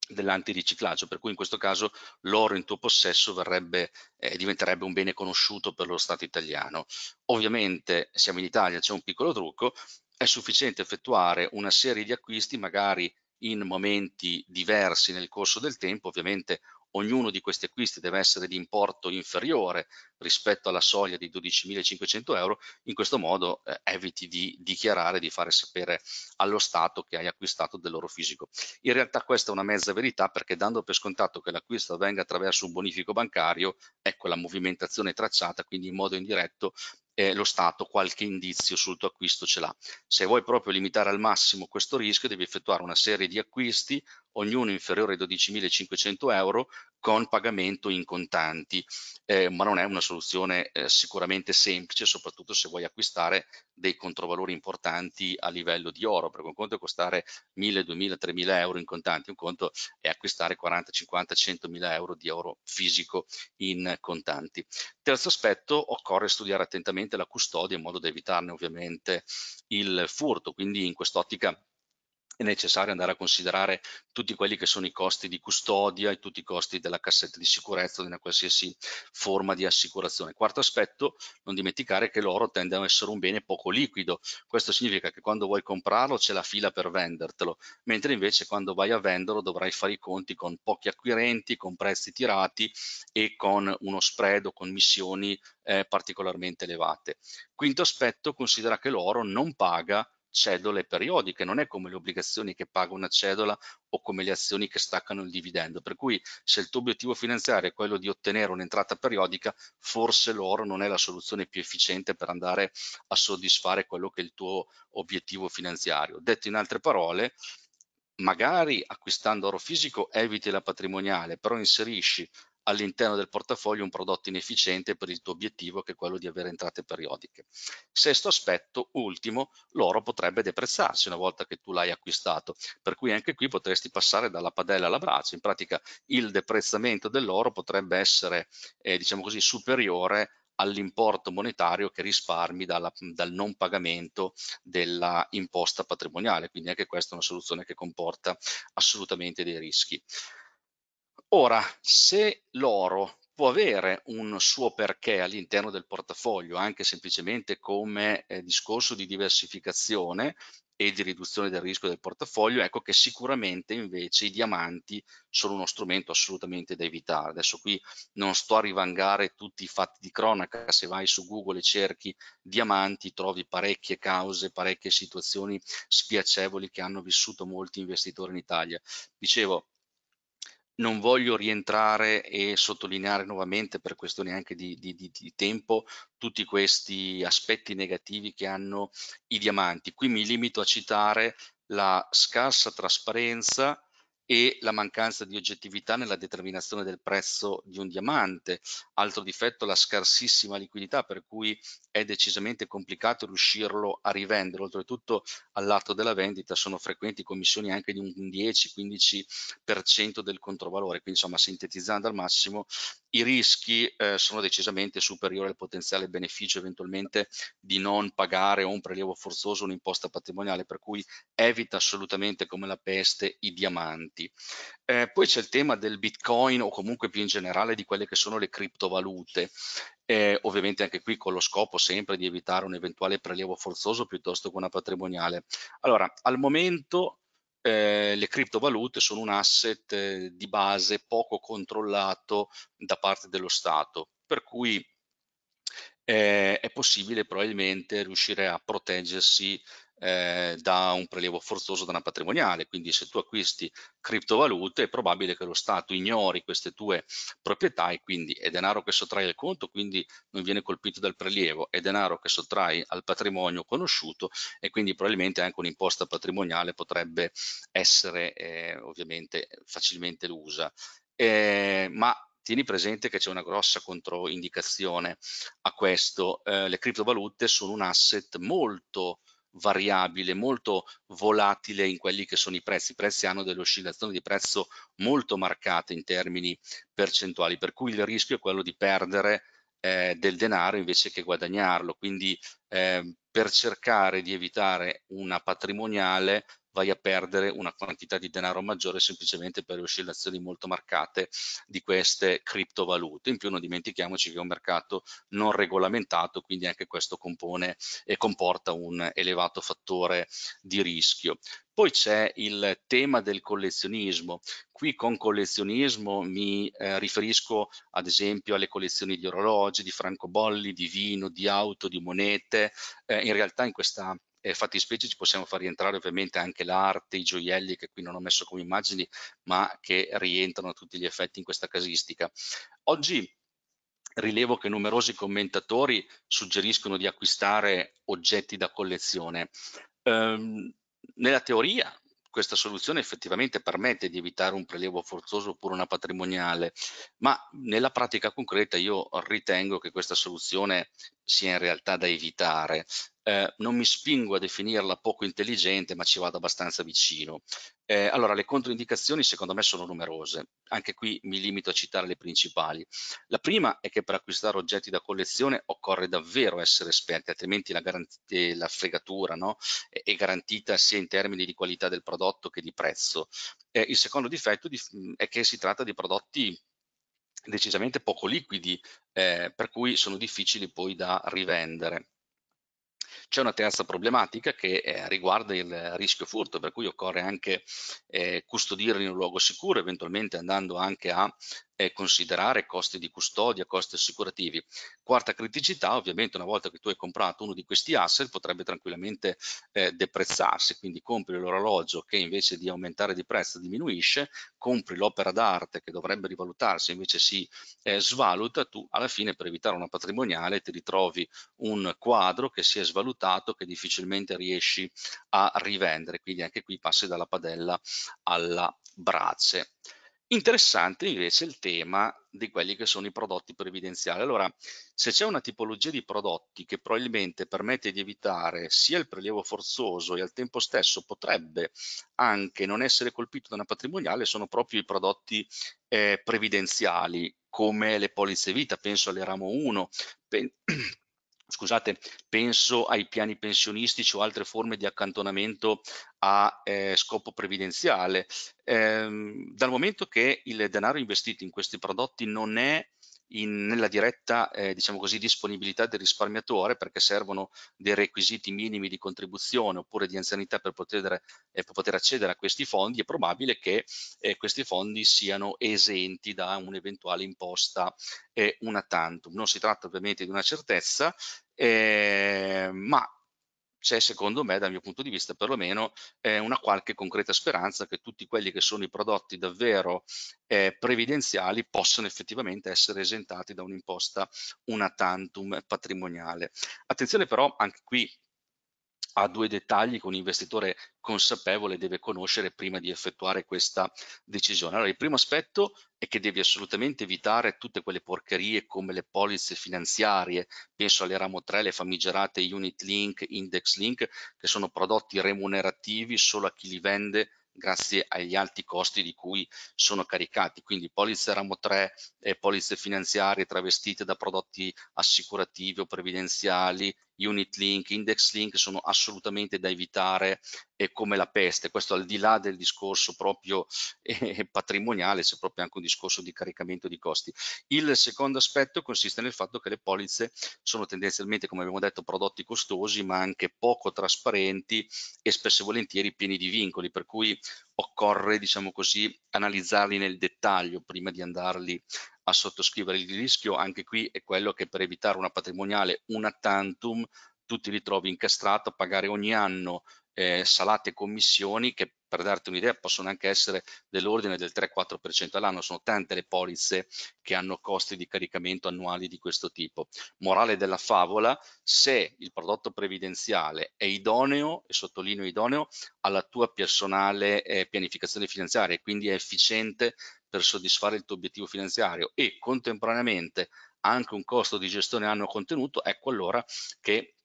dell'antiriciclaggio, per cui in questo caso l'oro in tuo possesso verrebbe, eh, diventerebbe un bene conosciuto per lo Stato italiano. Ovviamente siamo in Italia, c'è un piccolo trucco, è sufficiente effettuare una serie di acquisti magari in momenti diversi nel corso del tempo, ovviamente ognuno di questi acquisti deve essere di importo inferiore rispetto alla soglia di 12.500 euro, in questo modo eh, eviti di dichiarare, di fare sapere allo Stato che hai acquistato dell'oro fisico. In realtà questa è una mezza verità perché dando per scontato che l'acquisto avvenga attraverso un bonifico bancario, ecco la movimentazione tracciata, quindi in modo indiretto eh, lo Stato qualche indizio sul tuo acquisto ce l'ha. Se vuoi proprio limitare al massimo questo rischio, devi effettuare una serie di acquisti ognuno inferiore ai 12.500 euro, con pagamento in contanti, eh, ma non è una soluzione eh, sicuramente semplice, soprattutto se vuoi acquistare dei controvalori importanti a livello di oro, perché un conto è costare 1.000, 2.000, 3.000 euro in contanti, un conto è acquistare 40, 50, 100.000 euro di oro fisico in contanti. Terzo aspetto, occorre studiare attentamente la custodia in modo da evitarne ovviamente il furto, quindi in quest'ottica è necessario andare a considerare tutti quelli che sono i costi di custodia e tutti i costi della cassetta di sicurezza di una qualsiasi forma di assicurazione. Quarto aspetto, non dimenticare che l'oro tende ad essere un bene poco liquido. Questo significa che quando vuoi comprarlo c'è la fila per vendertelo, mentre invece quando vai a venderlo dovrai fare i conti con pochi acquirenti, con prezzi tirati e con uno spread o commissioni eh, particolarmente elevate. Quinto aspetto, considera che l'oro non paga cedole periodiche, non è come le obbligazioni che paga una cedola o come le azioni che staccano il dividendo. Per cui se il tuo obiettivo finanziario è quello di ottenere un'entrata periodica, forse l'oro non è la soluzione più efficiente per andare a soddisfare quello che è il tuo obiettivo finanziario. Detto in altre parole, magari acquistando oro fisico eviti la patrimoniale, però inserisci all'interno del portafoglio un prodotto inefficiente per il tuo obiettivo che è quello di avere entrate periodiche. Sesto aspetto, ultimo, l'oro potrebbe deprezzarsi una volta che tu l'hai acquistato, per cui anche qui potresti passare dalla padella alla brace, in pratica il deprezzamento dell'oro potrebbe essere eh, diciamo così superiore all'importo monetario che risparmi dalla, dal non pagamento della imposta patrimoniale, quindi anche questa è una soluzione che comporta assolutamente dei rischi. Ora, se l'oro può avere un suo perché all'interno del portafoglio, anche semplicemente come eh, discorso di diversificazione e di riduzione del rischio del portafoglio, ecco che sicuramente invece i diamanti sono uno strumento assolutamente da evitare. Adesso qui non sto a rivangare tutti i fatti di cronaca, se vai su Google e cerchi diamanti trovi parecchie cause, parecchie situazioni spiacevoli che hanno vissuto molti investitori in Italia. Dicevo, non voglio rientrare e sottolineare nuovamente per questioni anche di, di, di, tempo tutti questi aspetti negativi che hanno i diamanti. Qui mi limito a citare la scarsa trasparenza e la mancanza di oggettività nella determinazione del prezzo di un diamante. Altro difetto la scarsissima liquidità per cui è decisamente complicato riuscirlo a rivendere, oltretutto all'atto della vendita sono frequenti commissioni anche di un 10-15% del controvalore, quindi insomma sintetizzando al massimo i rischi eh, sono decisamente superiori al potenziale beneficio eventualmente di non pagare o un prelievo forzoso un'imposta patrimoniale, per cui evita assolutamente come la peste i diamanti. Eh, poi c'è il tema del bitcoin o comunque più in generale di quelle che sono le criptovalute eh, ovviamente anche qui con lo scopo sempre di evitare un eventuale prelievo forzoso piuttosto che una patrimoniale. Allora, al momento eh, le criptovalute sono un asset eh, di base poco controllato da parte dello Stato, per cui eh, è possibile probabilmente riuscire a proteggersi eh, da un prelievo forzoso da una patrimoniale, quindi se tu acquisti criptovalute è probabile che lo Stato ignori queste tue proprietà e quindi è denaro che sottrai al conto, quindi non viene colpito dal prelievo, è denaro che sottrai al patrimonio conosciuto e quindi probabilmente anche un'imposta patrimoniale potrebbe essere eh, ovviamente facilmente lusa. Eh, ma tieni presente che c'è una grossa controindicazione a questo. Eh, le criptovalute sono un asset molto variabile, molto volatile in quelli che sono i prezzi. I prezzi hanno delle oscillazioni di prezzo molto marcate in termini percentuali, per cui il rischio è quello di perdere eh, del denaro invece che guadagnarlo. Quindi eh, per cercare di evitare una patrimoniale vai a perdere una quantità di denaro maggiore semplicemente per le oscillazioni molto marcate di queste criptovalute. In più non dimentichiamoci che è un mercato non regolamentato, quindi anche questo compone e comporta un elevato fattore di rischio. Poi c'è il tema del collezionismo. Qui con collezionismo mi eh, riferisco ad esempio alle collezioni di orologi, di francobolli, di vino, di auto, di monete. Eh, in realtà in questa eh, fattispecie ci possiamo far rientrare ovviamente anche l'arte, i gioielli che qui non ho messo come immagini, ma che rientrano a tutti gli effetti in questa casistica. Oggi rilevo che numerosi commentatori suggeriscono di acquistare oggetti da collezione. Ehm, nella teoria questa soluzione effettivamente permette di evitare un prelievo forzoso oppure una patrimoniale, ma nella pratica concreta io ritengo che questa soluzione sia in realtà da evitare. Eh, non mi spingo a definirla poco intelligente, ma ci vado abbastanza vicino. Eh, allora, le controindicazioni secondo me sono numerose, anche qui mi limito a citare le principali. La prima è che per acquistare oggetti da collezione occorre davvero essere esperti, altrimenti la, la fregatura no? è, è-, garantita sia in termini di qualità del prodotto che di prezzo. Eh, il secondo difetto di è che si tratta di prodotti decisamente poco liquidi, eh, per cui sono difficili poi da rivendere. C'è una terza problematica che eh, riguarda il rischio furto, per cui occorre anche eh, custodirli in un luogo sicuro, eventualmente andando anche a eh, considerare costi di custodia, costi assicurativi. Quarta criticità, ovviamente una volta che tu hai comprato uno di questi asset potrebbe tranquillamente eh, deprezzarsi, quindi compri l'orologio che invece di aumentare di prezzo diminuisce, compri l'opera d'arte che dovrebbe rivalutarsi invece si eh, svaluta, tu alla fine per evitare una patrimoniale ti ritrovi un quadro che si è svalutato che difficilmente riesci a rivendere, quindi anche qui passi dalla padella alla brace. Interessante invece il tema di quelli che sono i prodotti previdenziali. Allora, se c'è una tipologia di prodotti che probabilmente permette di evitare sia il prelievo forzoso e al tempo stesso potrebbe anche non essere colpito da una patrimoniale, sono proprio i prodotti eh, previdenziali, come le polizze vita, penso alle Ramo 1, scusate, penso ai piani pensionistici o altre forme di accantonamento a eh, scopo previdenziale. Ehm, dal momento che il denaro investito in questi prodotti non è in, nella diretta eh, diciamo così, disponibilità del risparmiatore perché servono dei requisiti minimi di contribuzione oppure di anzianità per poter, eh, per poter accedere a questi fondi, è probabile che eh, questi fondi siano esenti da un'eventuale imposta eh, una tantum. Non si tratta ovviamente di una certezza, eh, ma c'è secondo me, dal mio punto di vista perlomeno, eh, una qualche concreta speranza che tutti quelli che sono i prodotti davvero eh, previdenziali possano effettivamente essere esentati da un'imposta una tantum patrimoniale. Attenzione però, anche qui ha due dettagli che un investitore consapevole deve conoscere prima di effettuare questa decisione. Allora, il primo aspetto è che devi assolutamente evitare tutte quelle porcherie come le polizze finanziarie, penso alle ramo 3, le famigerate unit link, index link, che sono prodotti remunerativi solo a chi li vende grazie agli alti costi di cui sono caricati. Quindi polizze ramo 3 e polizze finanziarie travestite da prodotti assicurativi o previdenziali unit link, index link sono assolutamente da evitare eh, come la peste. Questo al di là del discorso proprio [laughs] eh, patrimoniale, c'è proprio anche un discorso di caricamento di costi. Il secondo aspetto consiste nel fatto che le polizze sono tendenzialmente, come abbiamo detto, prodotti costosi, ma anche poco trasparenti e spesso e volentieri pieni di vincoli, per cui occorre, diciamo così, analizzarli nel dettaglio prima di andarli a sottoscrivere il rischio anche qui è quello che per evitare una patrimoniale una tantum tu ti ritrovi incastrato a pagare ogni anno eh, salate e commissioni che per darti un'idea possono anche essere dell'ordine del 3-4% all'anno, sono tante le polizze che hanno costi di caricamento annuali di questo tipo. Morale della favola, se il prodotto previdenziale è idoneo, e sottolineo idoneo, alla tua personale eh, pianificazione finanziaria e quindi è efficiente per soddisfare il tuo obiettivo finanziario e contemporaneamente anche un costo di gestione annuo contenuto, ecco allora che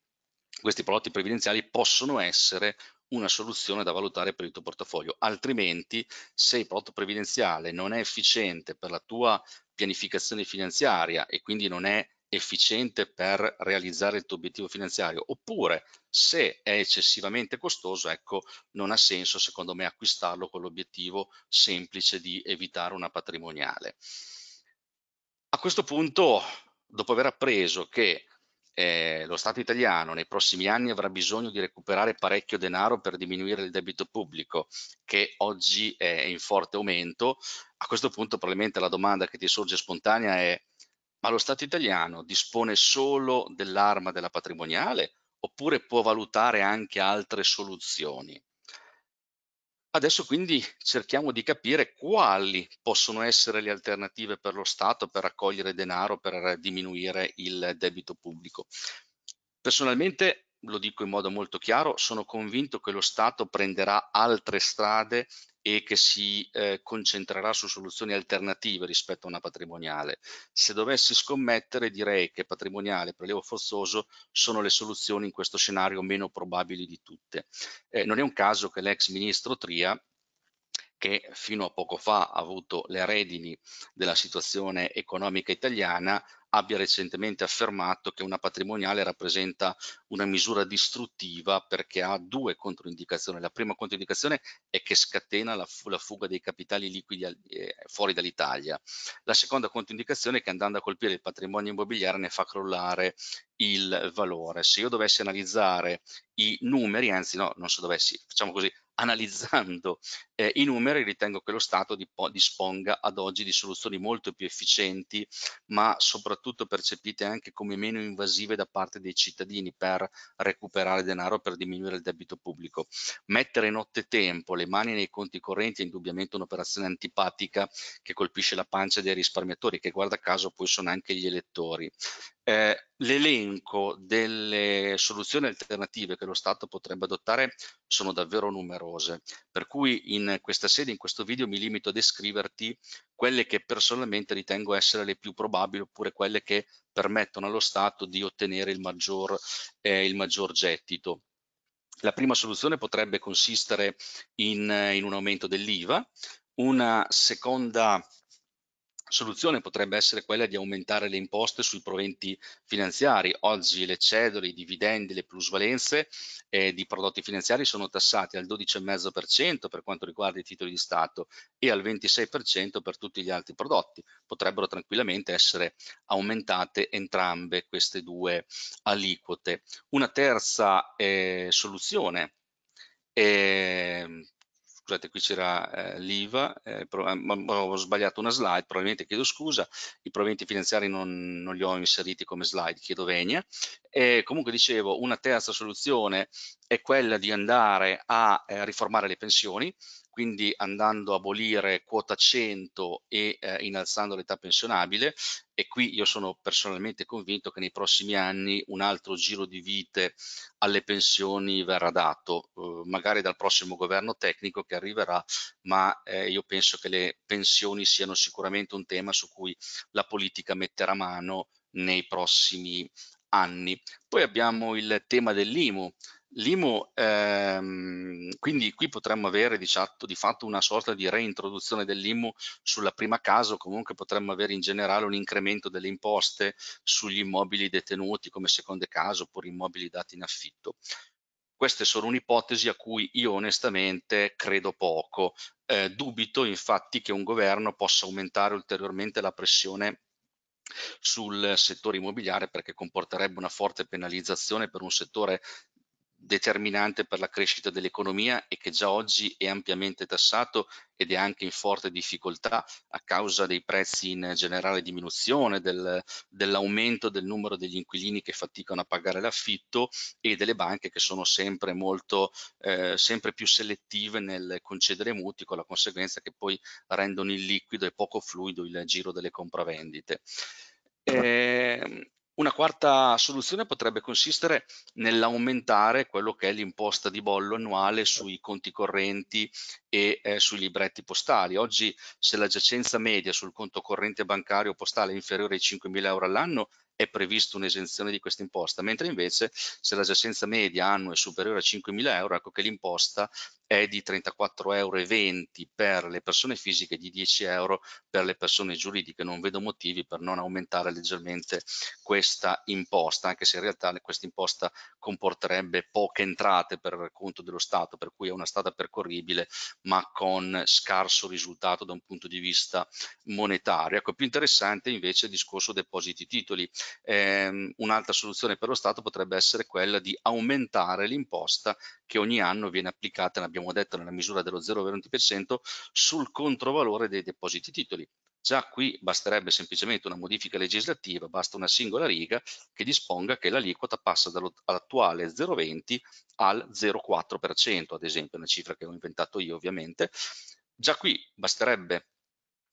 questi prodotti previdenziali possono essere una soluzione da valutare per il tuo portafoglio. Altrimenti, se il prodotto previdenziale non è efficiente per la tua pianificazione finanziaria e quindi non è efficiente per realizzare il tuo obiettivo finanziario, oppure se è eccessivamente costoso, ecco, non ha senso secondo me acquistarlo con l'obiettivo semplice di evitare una patrimoniale. A questo punto, dopo aver appreso che eh, lo Stato italiano nei prossimi anni avrà bisogno di recuperare parecchio denaro per diminuire il debito pubblico, che oggi è in forte aumento, a questo punto probabilmente la domanda che ti sorge spontanea è ma lo Stato italiano dispone solo dell'arma della patrimoniale oppure può valutare anche altre soluzioni? Adesso quindi cerchiamo di capire quali possono essere le alternative per lo Stato per raccogliere denaro, per diminuire il debito pubblico. Personalmente lo dico in modo molto chiaro, sono convinto che lo Stato prenderà altre strade e che si eh, concentrerà su soluzioni alternative rispetto a una patrimoniale. Se dovessi scommettere direi che patrimoniale, e prelievo forzoso sono le soluzioni in questo scenario meno probabili di tutte. Eh, non è un caso che l'ex ministro Tria che fino a poco fa ha avuto le redini della situazione economica italiana, abbia recentemente affermato che una patrimoniale rappresenta una misura distruttiva perché ha due controindicazioni. La prima controindicazione è che scatena la, la fuga dei capitali liquidi eh, fuori dall'Italia. La seconda controindicazione è che andando a colpire il patrimonio immobiliare ne fa crollare il valore. Se io dovessi analizzare i numeri, anzi no, non se dovessi, facciamo così, analizzando eh, i numeri ritengo che lo Stato disponga ad oggi di soluzioni molto più efficienti ma soprattutto percepite anche come meno invasive da parte dei cittadini per recuperare denaro per diminuire il debito pubblico. Mettere nottetempo le mani nei conti correnti è indubbiamente un'operazione antipatica che colpisce la pancia dei risparmiatori che guarda caso poi sono anche gli elettori eh, l'elenco delle soluzioni alternative che lo Stato potrebbe adottare sono davvero numerose, per cui in questa sede, in questo video, mi limito a descriverti quelle che personalmente ritengo essere le più probabili oppure quelle che permettono allo Stato di ottenere il maggior, eh, il maggior gettito. La prima soluzione potrebbe consistere in, eh, in un aumento dell'IVA, una seconda soluzione potrebbe essere quella di aumentare le imposte sui proventi finanziari. Oggi le cedole, i dividendi, le plusvalenze eh, di prodotti finanziari sono tassati al 12,5% per quanto riguarda i titoli di Stato e al 26% per tutti gli altri prodotti. Potrebbero tranquillamente essere aumentate entrambe queste due aliquote. Una terza eh, soluzione eh, scusate qui c'era eh, l'IVA, eh, eh ho sbagliato una slide, probabilmente chiedo scusa, i proventi finanziari non, non li ho inseriti come slide, chiedo venia. E comunque dicevo, una terza soluzione è quella di andare a eh, riformare le pensioni, quindi andando a abolire quota 100 e eh, innalzando l'età pensionabile e qui io sono personalmente convinto che nei prossimi anni un altro giro di vite alle pensioni verrà dato, eh, magari dal prossimo governo tecnico che arriverà, ma eh, io penso che le pensioni siano sicuramente un tema su cui la politica metterà mano nei prossimi anni. Poi abbiamo il tema dell'IMU, L'IMU, ehm, quindi qui potremmo avere di fatto, di fatto una sorta di reintroduzione dell'IMU sulla prima casa o comunque potremmo avere in generale un incremento delle imposte sugli immobili detenuti come seconde case oppure immobili dati in affitto. Questa è solo un'ipotesi a cui io onestamente credo poco. Eh, dubito infatti che un governo possa aumentare ulteriormente la pressione sul settore immobiliare perché comporterebbe una forte penalizzazione per un settore determinante per la crescita dell'economia e che già oggi è ampiamente tassato ed è anche in forte difficoltà a causa dei prezzi in generale diminuzione, del, dell'aumento del numero degli inquilini che faticano a pagare l'affitto e delle banche che sono sempre, molto, eh, sempre più selettive nel concedere mutui con la conseguenza che poi rendono illiquido e poco fluido il giro delle compravendite. Eh, una quarta soluzione potrebbe consistere nell'aumentare quello che è l'imposta di bollo annuale sui conti correnti e eh, sui libretti postali. Oggi se la giacenza media sul conto corrente bancario postale è inferiore ai 5.000 euro all'anno è prevista un'esenzione di questa imposta, mentre invece se la giacenza media annua è superiore a 5.000 euro, ecco che l'imposta è di 34,20 euro per le persone fisiche e di 10 euro per le persone giuridiche. Non vedo motivi per non aumentare leggermente questa imposta, anche se in realtà questa imposta comporterebbe poche entrate per conto dello Stato, per cui è una strada percorribile, ma con scarso risultato da un punto di vista monetario. Ecco, più interessante invece il discorso depositi titoli, ehm, un'altra soluzione per lo Stato potrebbe essere quella di aumentare l'imposta che ogni anno viene applicata, l'abbiamo detto, nella misura dello 0,20% sul controvalore dei depositi titoli. Già qui basterebbe semplicemente una modifica legislativa, basta una singola riga che disponga che l'aliquota passa dall'attuale 0,20 al 0,4%, ad esempio, una cifra che ho inventato io ovviamente. Già qui basterebbe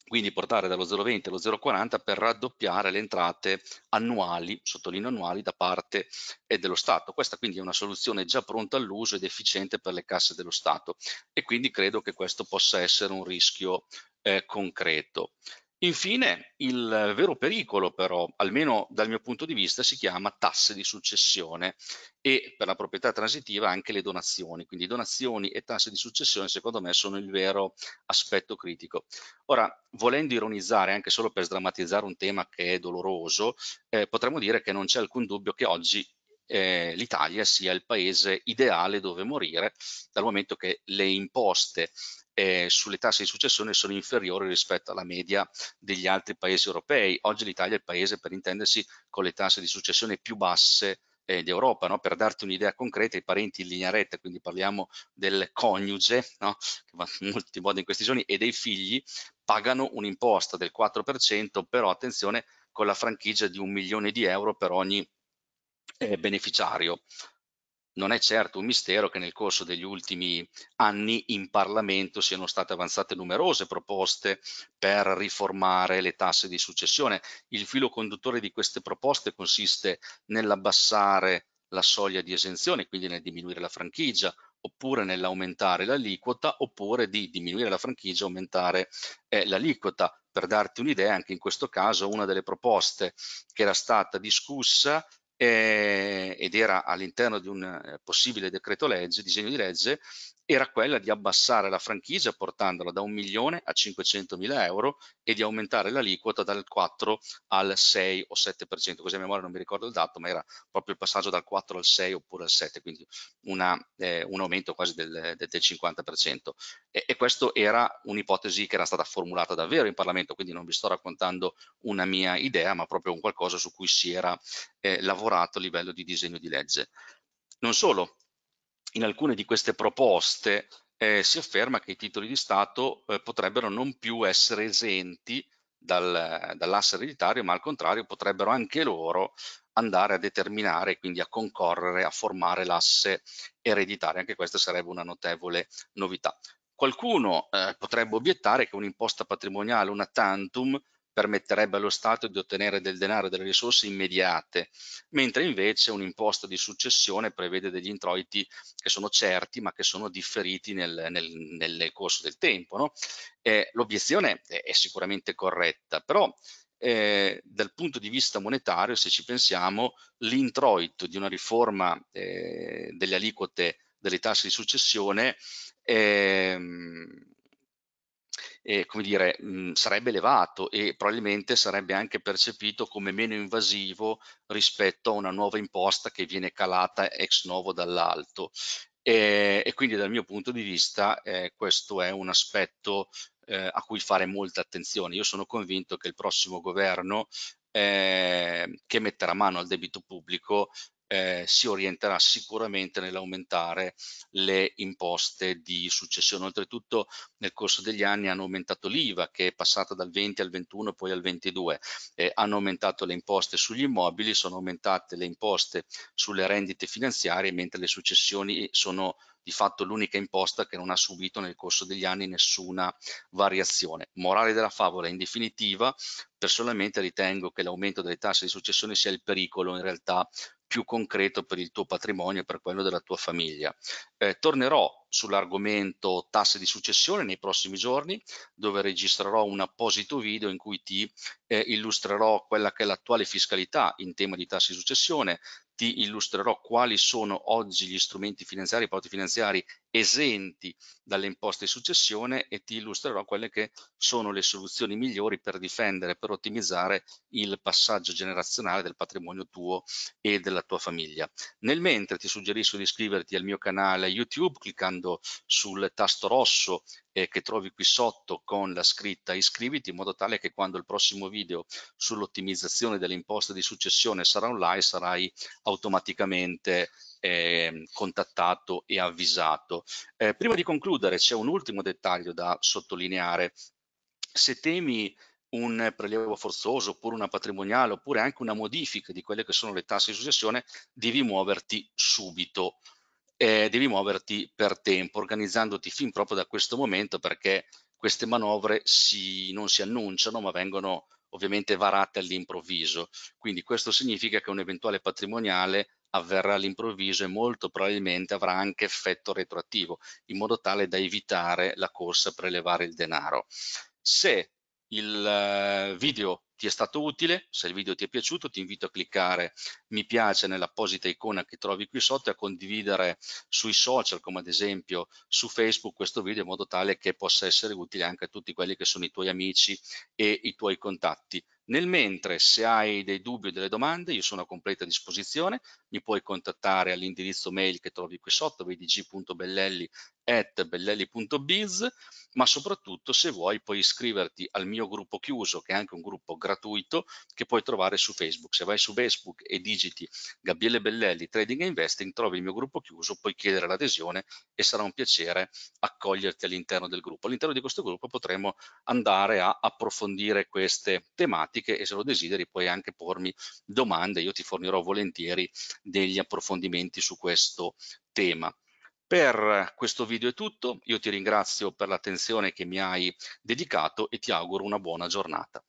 quindi portare dallo 0,20 allo 0,40 per raddoppiare le entrate annuali, sottolineo annuali, da parte eh, dello Stato. Questa quindi è una soluzione già pronta all'uso ed efficiente per le casse dello Stato e quindi credo che questo possa essere un rischio eh, concreto. Infine, il vero pericolo però, almeno dal mio punto di vista, si chiama tasse di successione e per la proprietà transitiva anche le donazioni. Quindi donazioni e tasse di successione secondo me sono il vero aspetto critico. Ora, volendo ironizzare anche solo per sdrammatizzare un tema che è doloroso, eh, potremmo dire che non c'è alcun dubbio che oggi eh, l'Italia sia il paese ideale dove morire, dal momento che le imposte eh, sulle tasse di successione sono inferiori rispetto alla media degli altri paesi europei. Oggi l'Italia è il paese, per intendersi, con le tasse di successione più basse eh, d'Europa. No? Per darti un'idea concreta, i parenti in linea retta, quindi parliamo del coniuge, no? che va in molti modi in questi giorni, e dei figli, pagano un'imposta del 4%, però attenzione, con la franchigia di un milione di euro per ogni eh, beneficiario. Non è certo un mistero che nel corso degli ultimi anni in Parlamento siano state avanzate numerose proposte per riformare le tasse di successione. Il filo conduttore di queste proposte consiste nell'abbassare la soglia di esenzione, quindi nel diminuire la franchigia, oppure nell'aumentare l'aliquota, oppure di diminuire la franchigia e aumentare eh, l'aliquota. Per darti un'idea, anche in questo caso una delle proposte che era stata discussa eh, ed era all'interno di un eh, possibile decreto legge, disegno di legge, era quella di abbassare la franchigia portandola da 1 milione a 500 mila euro e di aumentare l'aliquota dal 4 al 6 o 7%, così a memoria non mi ricordo il dato, ma era proprio il passaggio dal 4 al 6 oppure al 7, quindi una, eh, un aumento quasi del, del 50%. E, e questa era un'ipotesi che era stata formulata davvero in Parlamento, quindi non vi sto raccontando una mia idea, ma proprio un qualcosa su cui si era eh, lavorato a livello di disegno di legge. Non solo, in alcune di queste proposte eh, si afferma che i titoli di Stato eh, potrebbero non più essere esenti dal, dall'asse ereditario, ma al contrario potrebbero anche loro andare a determinare, quindi a concorrere, a formare l'asse ereditario. Anche questa sarebbe una notevole novità. Qualcuno eh, potrebbe obiettare che un'imposta patrimoniale, una tantum, permetterebbe allo Stato di ottenere del denaro e delle risorse immediate, mentre invece un'imposta di successione prevede degli introiti che sono certi ma che sono differiti nel, nel, nel corso del tempo. No? Eh, L'obiezione è, è sicuramente corretta, però eh, dal punto di vista monetario, se ci pensiamo, l'introito di una riforma eh, delle aliquote delle tasse di successione ehm, eh, come dire, mh, sarebbe elevato e probabilmente sarebbe anche percepito come meno invasivo rispetto a una nuova imposta che viene calata ex novo dall'alto. E, e, quindi dal mio punto di vista eh, questo è un aspetto eh, a cui fare molta attenzione. Io sono convinto che il prossimo governo eh, che metterà mano al debito pubblico eh, si orienterà sicuramente nell'aumentare le imposte di successione. Oltretutto nel corso degli anni hanno aumentato l'IVA che è passata dal 20 al 21 poi al 22, eh, hanno aumentato le imposte sugli immobili, sono aumentate le imposte sulle rendite finanziarie mentre le successioni sono di fatto l'unica imposta che non ha subito nel corso degli anni nessuna variazione. Morale della favola, in definitiva, personalmente ritengo che l'aumento delle tasse di successione sia il pericolo in realtà più concreto per il tuo patrimonio e per quello della tua famiglia. Eh, tornerò sull'argomento tasse di successione nei prossimi giorni, dove registrerò un apposito video in cui ti eh, illustrerò quella che è l'attuale fiscalità in tema di tasse di successione, ti illustrerò quali sono oggi gli strumenti finanziari, i prodotti finanziari esenti dalle imposte di successione e ti illustrerò quelle che sono le soluzioni migliori per difendere, per ottimizzare il passaggio generazionale del patrimonio tuo e della tua famiglia. Nel mentre ti suggerisco di iscriverti al mio canale YouTube cliccando sul tasto rosso eh, che trovi qui sotto con la scritta iscriviti in modo tale che quando il prossimo video sull'ottimizzazione delle imposte di successione sarà online sarai automaticamente eh, contattato e avvisato. Eh, prima di concludere c'è un ultimo dettaglio da sottolineare. Se temi un prelievo forzoso oppure una patrimoniale oppure anche una modifica di quelle che sono le tasse di successione, devi muoverti subito eh, devi muoverti per tempo, organizzandoti fin proprio da questo momento perché queste manovre si, non si annunciano ma vengono ovviamente varate all'improvviso. Quindi questo significa che un eventuale patrimoniale avverrà all'improvviso e molto probabilmente avrà anche effetto retroattivo, in modo tale da evitare la corsa per elevare il denaro. Se il eh, video ti è stato utile, se il video ti è piaciuto ti invito a cliccare mi piace nell'apposita icona che trovi qui sotto e a condividere sui social come ad esempio su Facebook questo video in modo tale che possa essere utile anche a tutti quelli che sono i tuoi amici e i tuoi contatti. Nel mentre se hai dei dubbi o delle domande io sono a completa disposizione, mi puoi contattare all'indirizzo mail che trovi qui sotto vdg.bellelli at bellelli.biz, ma soprattutto se vuoi puoi iscriverti al mio gruppo chiuso, che è anche un gruppo gratuito che puoi trovare su Facebook. Se vai su Facebook e digiti Gabriele Bellelli Trading Investing, trovi il mio gruppo chiuso, puoi chiedere l'adesione e sarà un piacere accoglierti all'interno del gruppo. All'interno di questo gruppo potremo andare a approfondire queste tematiche e se lo desideri puoi anche pormi domande, io ti fornirò volentieri degli approfondimenti su questo tema. Per questo video è tutto, io ti ringrazio per l'attenzione che mi hai dedicato e ti auguro una buona giornata.